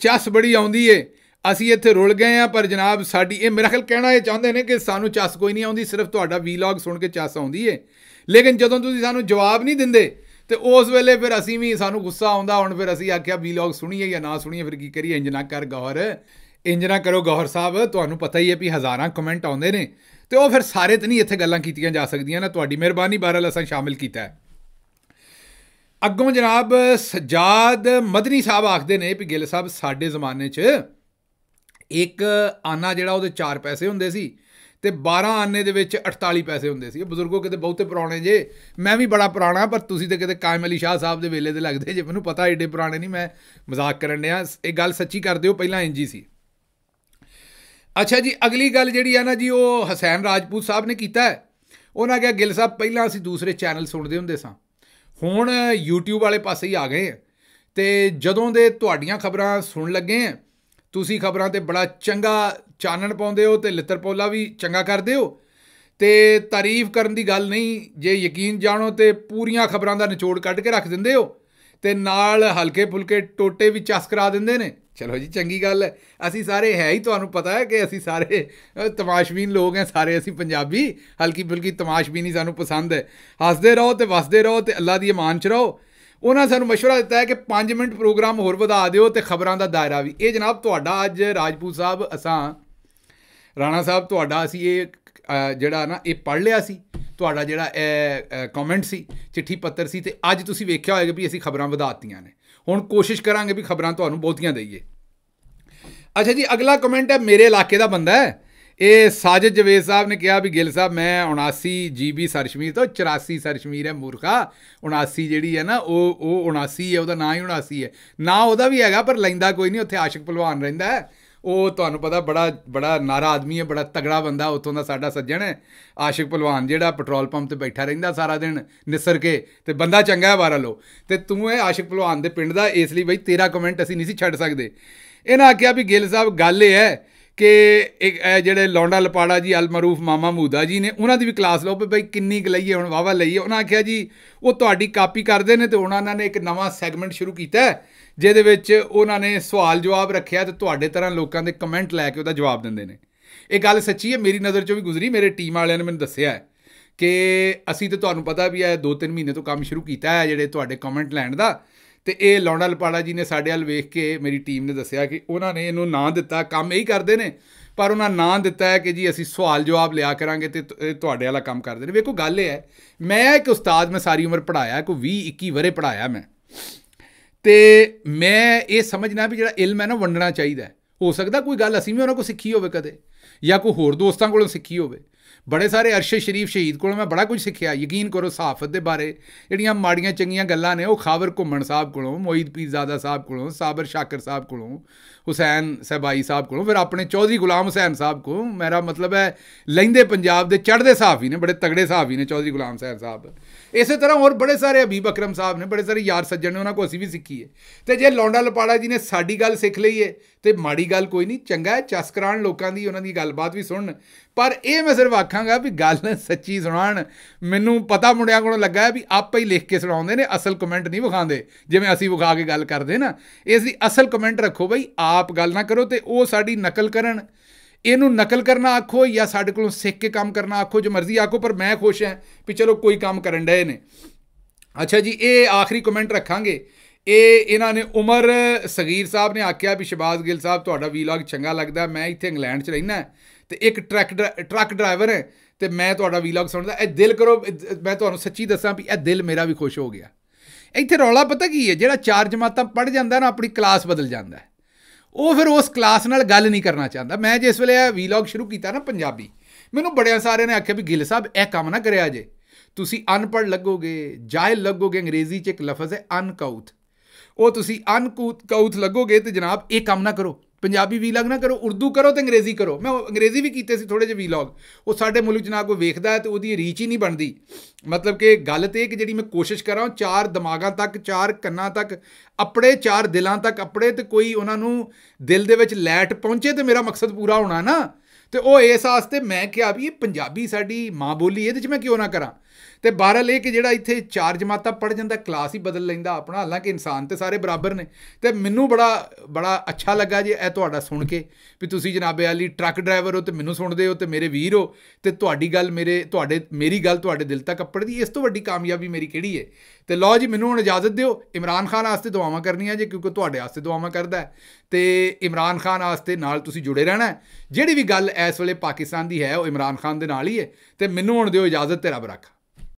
ਚਸ ਬੜੀ ਆਉਂਦੀ ਏ ਅਸੀਂ ਇੱਥੇ ਰੁਲ ਗਏ ਆ ਪਰ ਜਨਾਬ ਸਾਡੀ ਇਹ ਮੇਰਾ ਖਿਆਲ ਕਹਿਣਾ ਇਹ ਚਾਹੁੰਦੇ ਨੇ ਕਿ ਸਾਨੂੰ ਚਸ ਕੋਈ ਨਹੀਂ ਆਉਂਦੀ ਸਿਰਫ ਤੁਹਾਡਾ ਵੀਲੌਗ ਸੁਣ ਕੇ ਚਸ ਆਉਂਦੀ ਏ ਲੇਕਿਨ ਜਦੋਂ ਤੁਸੀਂ ਸਾਨੂੰ ਜਵਾਬ ਨਹੀਂ ਦਿੰਦੇ ਤੇ ਉਸ ਵੇਲੇ ਫਿਰ ਅਸੀਂ ਵੀ ਸਾਨੂੰ ਗੁੱਸਾ ਆਉਂਦਾ ਹੁਣ ਫਿਰ ਅਸੀਂ ਆਖਿਆ ਵੀਲੌਗ ਸੁਣੀਏ ਜਾਂ ਨਾ ਸੁਣੀਏ ਫਿਰ ਕੀ ਕਰੀਏ ਇੰਜ ਨਾ ਕਰ ਗੌਰ ਇੰਜ ਨਾ ਕਰੋ ਗੌਰ ਸਾਹਿਬ ਤੁਹਾਨੂੰ ਪਤਾ ਹੀ ਹੈ ਵੀ ਹਜ਼ਾਰਾਂ ਕਮੈਂਟ ਆਉਂਦੇ ਨੇ ਤੇ ਉਹ ਫਿਰ ਸਾਰੇ ਤੇ ਨਹੀਂ ਇੱਥੇ ਗੱਲਾਂ ਕੀਤੀਆਂ ਜਾ ਸਕਦੀਆਂ ਨਾ ਤੁਹਾਡੀ ਮਿਹਰਬਾਨੀ ਬਹਰਾਲ ਅਸਾਂ ਸ਼ਾਮਿਲ ਕੀਤਾ ਹੈ ਅੱਗੋਂ ਜਨਾਬ ਸਜਾਦ ਮਦਨੀ ਸਾਹਿਬ ਆਖਦੇ ਨੇ ਵੀ ਗਿੱਲ ਸਾਹਿਬ ਸਾਡੇ ਜ਼ਮਾਨੇ 'ਚ ਇੱਕ ਆਨਾ ਜਿਹੜਾ ਉਹਦੇ 4 ਪੈਸੇ ਹੁੰਦੇ ਸੀ ਤੇ 12 ਆਨੇ ਦੇ ਵਿੱਚ 48 ਪੈਸੇ ਹੁੰਦੇ ਸੀ ਇਹ ਬਜ਼ੁਰਗੋ ਕਿਤੇ ਬਹੁਤੇ ਪੁਰਾਣੇ ਜੇ ਮੈਂ ਵੀ ਬੜਾ ਪੁਰਾਣਾ ਪਰ ਤੁਸੀਂ ਤੇ ਕਿਤੇ ਕਾਇਮ ਅਲੀ ਸ਼ਾਹ ਸਾਹਿਬ ਦੇ ਵੇਲੇ ਦੇ ਲੱਗਦੇ ਜੇ ਮੈਨੂੰ ਪਤਾ ਏਡੇ ਪੁਰਾਣੇ ਨਹੀਂ ਮੈਂ ਮਜ਼ਾਕ ਕਰਨ ਡਿਆ ਇਹ ਗੱਲ ਸੱਚੀ ਕਰਦੇ ਹੋ ਪਹਿਲਾਂ ਇੰਜੀ ਸੀ ਅੱਛਾ ਜੀ ਅਗਲੀ ਗੱਲ ਜਿਹੜੀ ਆ ਨਾ ਜੀ ਉਹ ਹਸੈਨ ਰਾਜਪੂਤ ਸਾਹਿਬ ਨੇ ਕੀਤਾ ਹੈ ਉਹਨਾਂ ਕਿਹਾ ਗਿੱਲ ਸਾਹਿਬ ਪਹਿਲਾਂ ਅਸੀਂ ਦੂਸਰੇ ਚੈਨਲ ਸੁਣਦੇ ਹੁੰਦੇ ਸਾਂ ਹੁਣ YouTube ਵਾਲੇ ਪਾਸੇ ਹੀ ਆ ਗਏ ਆ ਤੇ ਜਦੋਂ ਦੇ ਤੁਹਾਡੀਆਂ ਖਬਰਾਂ ਸੁਣ ਲੱਗੇ ਆ ਤੁਸੀਂ ਖਬਰਾਂ ਤੇ ਬੜਾ ਚੰਗਾ ਚਾਨਣ ਪਾਉਂਦੇ ਹੋ ਤੇ ਲਿੱਤਰ ਪੋਲਾ ਵੀ ਚੰਗਾ ਕਰਦੇ ਹੋ ਤੇ ਤਾਰੀਫ ਕਰਨ ਦੀ ਗੱਲ ਨਹੀਂ ਜੇ ਯਕੀਨ ਜਾਣੋ ਤੇ ਪੂਰੀਆਂ ਖਬਰਾਂ ਦਾ ਨਿਚੋੜ ਕੱਢ ਕੇ ਰੱਖ ਦਿੰਦੇ ਹੋ ਤੇ ਨਾਲ ਹਲਕੇ ਫੁਲਕੇ ਟੋਟੇ ਵੀ ਚਸ ਕਰਾ ਦਿੰਦੇ ਨੇ ਚਲੋ ਜੀ ਚੰਗੀ ਗੱਲ ਹੈ ਅਸੀਂ ਸਾਰੇ ਹੈ ਹੀ ਤੁਹਾਨੂੰ ਪਤਾ ਹੈ ਕਿ ਅਸੀਂ ਸਾਰੇ ਤਮਾਸ਼ਬੀਨ ਲੋਕ ਹੈ ਸਾਰੇ ਅਸੀਂ ਪੰਜਾਬੀ ਹਲਕੀ ਫੁਲਕੀ ਤਮਾਸ਼ਬੀਨੀ ਸਾਨੂੰ ਪਸੰਦ ਹੈ ਹੱਸਦੇ ਰਹੋ ਤੇ ਵਸਦੇ ਰਹੋ ਤੇ ਅੱਲਾ ਦੀ ਇਮਾਨ ਚ ਰਹੋ ਉਹਨਾਂ ਸਾਨੂੰ مشورہ ਦਿੱਤਾ ਹੈ ਕਿ 5 ਮਿੰਟ ਪ੍ਰੋਗਰਾਮ ਹੋਰ ਵਧਾ ਦਿਓ ਤੇ ਖਬਰਾਂ ਦਾ ਦਾਇਰਾ ਵੀ ਇਹ ਜਨਾਬ ਤੁਹਾਡਾ ਅੱਜ ਰਾਜਪੂਤ ਸਾਹਿਬ ਅਸਾਂ ਰਾਣਾ ਸਾਹਿਬ ਤੁਹਾਡਾ ਅਸੀਂ ਇਹ ਜਿਹੜਾ ਨਾ ਇਹ ਪੜ ਲਿਆ ਸੀ ਤੁਹਾਡਾ ਜਿਹੜਾ ਇਹ ਕਮੈਂਟ ਸੀ ਚਿੱਠੀ ਪੱਤਰ ਸੀ ਤੇ ਅੱਜ ਤੁਸੀਂ ਵੇਖਿਆ ਹੋਵੇਗਾ ਵੀ ਅਸੀਂ ਖਬਰਾਂ ਵਧਾਤੀਆਂ ਨੇ ਹੁਣ ਕੋਸ਼ਿਸ਼ ਕਰਾਂਗੇ ਵੀ ਖਬਰਾਂ ਤੁਹਾਨੂੰ ਬਹੁਤੀਆਂ ਦਈਏ ਅੱਛਾ ਜੀ ਅਗਲਾ ਕਮੈਂਟ ਹੈ ਮੇਰੇ ਇਲਾਕੇ ਦਾ ਬੰਦਾ ਹੈ ਇਹ ਸਾਜਦ ਜਵੇਦ ਸਾਹਿਬ ਨੇ ਕਿਹਾ ਵੀ ਗਿੱਲ ਸਾਹਿਬ ਮੈਂ 79 ਜੀਬੀ ਸਰਸ਼ਮੀਰ ਤੋਂ 84 ਸਰਸ਼ਮੀਰ ਹੈ ਮੂਰਖਾ 79 ਜਿਹੜੀ ਹੈ ਨਾ ਉਹ ਉਹ 79 ਹੈ ਉਹਦਾ ਨਾਂ ਹੀ 79 ਹੈ ਨਾ ਉਹਦਾ ਵੀ ਹੈਗਾ ਪਰ ਲੈਂਦਾ ਕੋਈ ਨਹੀਂ ਉੱਥੇ ਆਸ਼ਿਕ ਪਹਿਲਵਾਨ ਰਹਿੰਦਾ ਹੈ ਉਹ ਤੁਹਾਨੂੰ ਪਤਾ ਬੜਾ ਬੜਾ ਨਾਰਾ ਆਦਮੀ ਹੈ ਬੜਾ ਤਗੜਾ ਬੰਦਾ ਉਤੋਂ ਦਾ ਸਾਡਾ ਸੱਜਣ ਹੈ ਆਸ਼ਿਕ ਪਹਿਲਵਾਨ ਜਿਹੜਾ ਪੈਟਰੋਲ ਪੰਪ ਤੇ ਬੈਠਾ ਰਹਿੰਦਾ ਸਾਰਾ ਦਿਨ ਨਿਸਰ ਕੇ ਤੇ ਬੰਦਾ ਚੰਗਾ ਹੈ ਬਾਰਾ ਲੋ ਤੇ ਤੂੰ ਇਹ ਆਸ਼ਿਕ ਪਹਿਲਵਾਨ ਦੇ ਪਿੰਡ ਦਾ ਇਸ ਲਈ ਬਈ ਤੇਰਾ ਕਮੈਂਟ ਅਸੀਂ ਨਹੀਂ ਸੀ ਛੱਡ ਸਕਦੇ ਇਹਨਾਂ ਆਖਿਆ ਵੀ ਗਿੱਲ ਸਾਹਿਬ ਗੱਲ ਇਹ ਹੈ ਕਿ ਇੱਕ ਜਿਹੜੇ ਲੌਂਡਾ ਲਪਾੜਾ ਜੀ ਅਲਮਰੂਫ ਮਾਮਾ ਮੂਦਾ ਜੀ ਨੇ ਉਹਨਾਂ ਦੀ ਵੀ ਕਲਾਸ ਲਓ ਭਾਈ ਕਿੰਨੀ ਕੁ ਲਈਏ ਹੁਣ ਵਾਵਾ ਲਈਏ ਉਹਨਾਂ ਆਖਿਆ ਜੀ ਉਹ ਤੁਹਾਡੀ ਕਾਪੀ ਕਰਦੇ ਨੇ ਤੇ ਉਹਨਾਂ ਨੇ ਇੱਕ ਨਵਾਂ ਸੈਗਮੈਂਟ ਸ਼ੁਰੂ ਕੀਤਾ ਜਿਹਦੇ ਵਿੱਚ ਉਹਨਾਂ ਨੇ ਸਵਾਲ ਜਵਾਬ ਰੱਖਿਆ ਤੇ ਤੁਹਾਡੇ ਤਰ੍ਹਾਂ ਲੋਕਾਂ ਦੇ ਕਮੈਂਟ ਲੈ ਕੇ ਉਹਦਾ ਜਵਾਬ ਦਿੰਦੇ ਨੇ ਇਹ ਗੱਲ ਸੱਚੀ ਹੈ ਮੇਰੀ ਨਜ਼ਰ 'ਚੋਂ ਵੀ ਗੁਜ਼ਰੀ ਮੇਰੇ ਟੀਮ ਵਾਲਿਆਂ ਨੇ ਮੈਨੂੰ ਦੱਸਿਆ ਕਿ ਅਸੀਂ ਤੇ ਤੁਹਾਨੂੰ ਪਤਾ ਵੀ ਹੈ 2-3 ਮਹੀਨੇ ਤੋਂ ਕੰਮ ਸ਼ੁਰੂ ਕੀਤਾ ਹੈ ਜਿਹੜੇ ਤੁਹਾਡੇ ਕਮੈਂਟ ਲੈਣ ਦਾ ਤੇ ਇਹ ਲੌਂਡਾ ਲਪਾੜਾ ਜੀ ਨੇ ਸਾਡੇ ਹਾਲ ਵੇਖ ਕੇ ਮੇਰੀ ਟੀਮ ਨੇ ਦੱਸਿਆ ਕਿ ਉਹਨਾਂ ਨੇ ਇਹਨੂੰ ਨਾਂ ਦਿੱਤਾ ਕੰਮ ਇਹੀ ਕਰਦੇ ਨੇ ਪਰ ਉਹਨਾਂ ਨਾਂ ਦਿੱਤਾ ਹੈ ਕਿ ਜੀ ਅਸੀਂ ਸਵਾਲ ਜਵਾਬ ਲਿਆ ਕਰਾਂਗੇ ਤੇ ਤੁਹਾਡੇ ਵਾਲਾ ਕੰਮ ਕਰਦੇ ਨੇ ਵੇਖੋ ਗੱਲ ਇਹ ਹੈ ਮੈਂ ਇੱਕ ਉਸਤਾਦ ਮੈਂ ਸਾਰੀ ਉਮਰ ਪੜਾਇਆ ਕੋ 20 21 ਵਰੇ ਪੜਾਇਆ ਮੈਂ ਤੇ ਮੈਂ ਇਹ ਸਮਝਣਾ ਵੀ ਜਿਹੜਾ ਇਲਮ ਹੈ ਨਾ ਵੰਡਣਾ ਚਾਹੀਦਾ ਹੋ ਸਕਦਾ ਕੋਈ ਗੱਲ ਅਸੀਂ ਵੀ ਉਹਨਾਂ ਕੋਲ ਸਿੱਖੀ ਹੋਵੇ ਕਦੇ ਜਾਂ ਕੋਈ ਹੋਰ ਦੋਸਤਾਂ ਕੋਲੋਂ ਸਿੱਖੀ ਹੋਵੇ ਬੜੇ ਸਾਰੇ ਅਰਸ਼ੇ ਸ਼ਰੀਫ ਸ਼ਹੀਦ ਕੋਲੋਂ ਮੈਂ ਬੜਾ ਕੁਝ ਸਿੱਖਿਆ ਯਕੀਨ ਕਰੋ ਸਾਫਤ ਦੇ ਬਾਰੇ ਜਿਹੜੀਆਂ ਮਾੜੀਆਂ ਚੰਗੀਆਂ ਗੱਲਾਂ ਨੇ ਉਹ ਖਾਵਰ ਘੁੰਮਣ ਸਾਹਿਬ ਕੋਲੋਂ ਮੋਈਦ ਪੀਰਜ਼ਾਦਾ ਸਾਹਿਬ ਕੋਲੋਂ ਸਾਬਰ ਸ਼ਾਕਰ ਸਾਹਿਬ ਕੋਲੋਂ ਹੁਸੈਨ ਸਹਿਬਾਈ ਸਾਹਿਬ ਕੋਲੋਂ ਫਿਰ ਆਪਣੇ ਚੌਧਰੀ ਗੁਲਾਮ ਹੁਸੈਨ ਸਾਹਿਬ ਕੋ ਮੇਰਾ ਮਤਲਬ ਹੈ ਲੈਂਦੇ ਪੰਜਾਬ ਦੇ ਚੜ੍ਹਦੇ ਸਾਹਫੀ ਨੇ ਬੜੇ ਤਗੜੇ ਸਾਹਫੀ ਨੇ ਚੌਧਰੀ ਗੁਲਾਮ ਹੁਸੈਨ ਸਾਹਿਬ ਇਸੇ ਤਰ੍ਹਾਂ ਹੋਰ ਬੜੇ ਸਾਰੇ ਹਬੀਬ ਅਕਰਮ ਸਾਹਿਬ ਨੇ ਬੜੇ ਸਾਰੇ ਯਾਰ ਸੱਜਣ ਨੇ ਉਹਨਾਂ ਕੋ ਅਸੀਂ ਵੀ ਸਿੱਖੀ ਹੈ ਤੇ ਜੇ ਲੌਂਡਾ ਲਪਾੜਾ ਜੀ ਨੇ ਸਾਡੀ ਗੱਲ ਸਿੱਖ ਲਈ ਹੈ ਤੇ ਮਾੜੀ ਗੱਲ ਕੋਈ ਨਹੀਂ ਚੰਗਾ ਹੈ ਚਸਕਰਾਣ ਲੋਕਾਂ ਦੀ ਉਹਨਾਂ ਦੀ ਗੱਲਬਾਤ ਵੀ ਸੁਣਨ ਪਰ ਇਹ ਮੈਂ ਸਿਰਫ ਆਖਾਂਗਾ ਵੀ ਗੱਲ ਸੱਚੀ ਸੁਣਾਣ ਮੈਨੂੰ ਪਤਾ ਮੁੰਡਿਆਂ ਕੋਲੋਂ ਲੱਗਾ ਵੀ ਆਪੇ ਹੀ ਲਿਖ ਕੇ ਸੁਣਾਉਂਦੇ ਨੇ ਅਸਲ ਕਮੈਂਟ ਨਹੀਂ ਵਿਖਾਉਂਦੇ ਜਿਵੇਂ ਅਸੀਂ ਵਿਖਾ ਕੇ ਗੱਲ ਕਰਦੇ ਨਾ ਇਸ ਦੀ ਅਸਲ ਕਮੈਂਟ ਰੱਖੋ ਬਈ ਆਪ ਗੱਲ ਨਾ ਕਰੋ ਤੇ ਉਹ ਸਾਡੀ ਨਕਲ ਕਰਨ ਇਹਨੂੰ ਨਕਲ ਕਰਨਾ ਆਖੋ ਜਾਂ ਸਾਡੇ ਕੋਲੋਂ ਸਿੱਖ ਕੇ ਕੰਮ ਕਰਨਾ ਆਖੋ ਜੋ ਮਰਜ਼ੀ ਆਖੋ ਪਰ ਮੈਂ ਖੁਸ਼ ਹਾਂ ਵੀ ਚਲੋ ਕੋਈ ਕੰਮ ਕਰਨ ਡਏ ਨੇ ਅੱਛਾ ਜੀ ਇਹ ਆਖਰੀ ਕਮੈਂਟ ਰੱਖਾਂਗੇ ਇਹ ਇਹਨਾਂ ਨੇ ਉਮਰ ਸਗੀਰ ਸਾਹਿਬ ਨੇ ਆਖਿਆ ਵੀ ਸ਼ਬਾਜ਼ ਗਿੱਲ ਸਾਹਿਬ ਤੁਹਾਡਾ ਵੀਲੌਗ ਚੰਗਾ ਲੱਗਦਾ ਮੈਂ ਇੱਥੇ ਇੰਗਲੈਂਡ 'ਚ ਰਹਿਣਾ ਤੇ ਇੱਕ ਟਰੱਕ ਟਰੱਕ ਡਰਾਈਵਰ ਹੈ ਤੇ ਮੈਂ ਤੁਹਾਡਾ ਵੀਲੌਗ ਸੁਣਦਾ ਇਹ ਦਿਲ ਕਰੋ ਮੈਂ ਤੁਹਾਨੂੰ ਸੱਚੀ ਦੱਸਾਂ ਵੀ ਇਹ ਦਿਲ ਮੇਰਾ ਵੀ ਖੁਸ਼ ਹੋ ਗਿਆ ਇੱਥੇ ਰੌਲਾ ਪਤਾ ਕੀ ਹੈ ਜਿਹੜਾ ਚਾਰ ਜਮਾਤਾਂ ਪੜ ਜਾਂਦਾ ਨਾ ਆਪਣੀ ਕਲਾਸ ਬਦਲ ਜਾਂਦਾ ਉਹ ਫਿਰ ਉਸ ਕਲਾਸ ਨਾਲ ਗੱਲ ਨਹੀਂ ਕਰਨਾ ਚਾਹੁੰਦਾ ਮੈਂ ਜਿਸ ਵੇਲੇ ਇਹ ਵੀਲੌਗ ਸ਼ੁਰੂ ਕੀਤਾ ਨਾ ਪੰਜਾਬੀ ਮੈਨੂੰ ਬੜਿਆਂ ਸਾਰਿਆਂ ਨੇ ਆਖਿਆ ਵੀ ਗਿੱਲ ਸਾਹਿਬ ਇਹ ਕੰਮ ਨਾ ਕਰਿਆ ਜੇ ਤੁਸੀਂ ਅਨਪੜ ਲੱਗੋਗੇ ਜਾਇਲ ਲੱਗੋਗੇ ਅੰਗਰੇਜ਼ੀ 'ਚ ਇੱਕ ਲਫ਼ਜ਼ ਹੈ ਅਨਕਾਊਥ ਉਹ ਤੁਸੀਂ ਅਨਕਾਊਥ ਲੱਗੋਗੇ ਤੇ ਜਨਾਬ ਇਹ ਕੰਮ ਨਾ ਕਰੋ ਪੰਜਾਬੀ ਵੀਲੌਗ ਨਾ ਕਰੋ ਉਰਦੂ ਕਰੋ ਤੇ ਅੰਗਰੇਜ਼ੀ ਕਰੋ ਮੈਂ ਅੰਗਰੇਜ਼ੀ ਵੀ ਕੀਤੇ ਸੀ ਥੋੜੇ ਜਿਹੇ ਵੀਲੌਗ ਉਹ ਸਾਡੇ ਮੁਲਕ 'ਚ ਨਾ ਕੋਈ ਵੇਖਦਾ ਤੇ ਉਹਦੀ ਰੀਚ ਹੀ ਨਹੀਂ ਬਣਦੀ ਮਤਲਬ ਕਿ ਗੱਲ ਤੇ ਕਿ ਜਿਹੜੀ ਮੈਂ ਕੋਸ਼ਿਸ਼ ਕਰਾਂ ਚਾਰ ਦਿਮਾਗਾਂ ਤੱਕ ਚਾਰ ਕੰਨਾਂ ਤੱਕ ਅਪੜੇ ਚਾਰ ਦਿਲਾਂ ਤੱਕ ਅਪੜੇ ਤੇ ਕੋਈ ਉਹਨਾਂ ਨੂੰ ਦਿਲ ਦੇ ਵਿੱਚ ਲੈਟ ਪਹੁੰਚੇ ਤੇ ਮੇਰਾ ਮਕਸਦ ਪੂਰਾ ਹੋਣਾ ਨਾ ਤੇ ਉਹ ਇਸ ਆਸਤੇ ਮੈਂ ਕਿਹਾ ਵੀ ਇਹ ਪੰਜਾਬੀ ਸਾਡੀ ਮਾਂ ਬੋਲੀ ਇਹਦੇ 'ਚ ਮੈਂ ਕਿਉਂ ਨਾ ਕਰਾਂ ਤੇ ਬਹਰਲ ਇਹ ਕਿ ਜਿਹੜਾ ਇੱਥੇ ਚਾਰ ਜਮਾਤਾਂ ਪੜ ਜਾਂਦਾ ਕਲਾਸ ਹੀ ਬਦਲ ਲੈਂਦਾ ਆਪਣਾ ਹਾਲਾਂਕਿ ਇਨਸਾਨ ਤੇ ਸਾਰੇ ਬਰਾਬਰ ਨੇ ਤੇ ਮੈਨੂੰ ਬੜਾ ਬੜਾ ਅੱਛਾ ਲੱਗਾ ਜੇ ਇਹ ਤੁਹਾਡਾ ਸੁਣ ਕੇ ਵੀ ਤੁਸੀਂ ਜਨਾਬੇ ਵਾਲੀ ਟਰੱਕ ਡਰਾਈਵਰ ਹੋ ਤੇ ਮੈਨੂੰ ਸੁਣਦੇ ਹੋ ਤੇ ਮੇਰੇ ਵੀਰ ਹੋ ਤੇ ਤੁਹਾਡੀ ਗੱਲ ਮੇਰੇ ਤੁਹਾਡੇ ਮੇਰੀ ਗੱਲ ਤੁਹਾਡੇ ਦਿਲ ਤੱਕ ਅੱਪੜਦੀ ਇਸ ਤੋਂ ਵੱਡੀ ਕਾਮਯਾਬੀ ਮੇਰੀ ਕਿਹੜੀ ਹੈ ਤੇ ਲਓ ਜੀ ਮੈਨੂੰ ਹੁਣ ਇਜਾਜ਼ਤ ਦਿਓ ਇਮਰਾਨ ਖਾਨ ਵਾਸਤੇ ਦੁਆਵਾਂ ਕਰਨੀਆਂ ਜੇ ਕਿਉਂਕਿ ਤੁਹਾਡੇ ਵਾਸਤੇ ਦੁਆਵਾਂ ਕਰਦਾ ਹੈ ਤੇ ਇਮਰਾਨ ਖਾਨ ਵਾਸਤੇ ਨਾਲ ਤੁਸੀਂ ਜੁੜੇ ਰਹਿਣਾ ਜਿਹੜੀ ਵੀ ਗੱਲ ਇਸ ਵੇਲੇ ਪਾਕਿਸਤਾਨ ਦੀ ਹੈ ਉਹ ਇਮਰਾਨ ਖਾਨ ਦੇ ਨਾਲ ਹੀ ਹੈ ਤੇ ਮੈਨੂੰ ਹੁਣ ਦਿਓ ਇਜਾਜ਼ਤ ਤੇ ਰੱਬ ਰੱਖਾ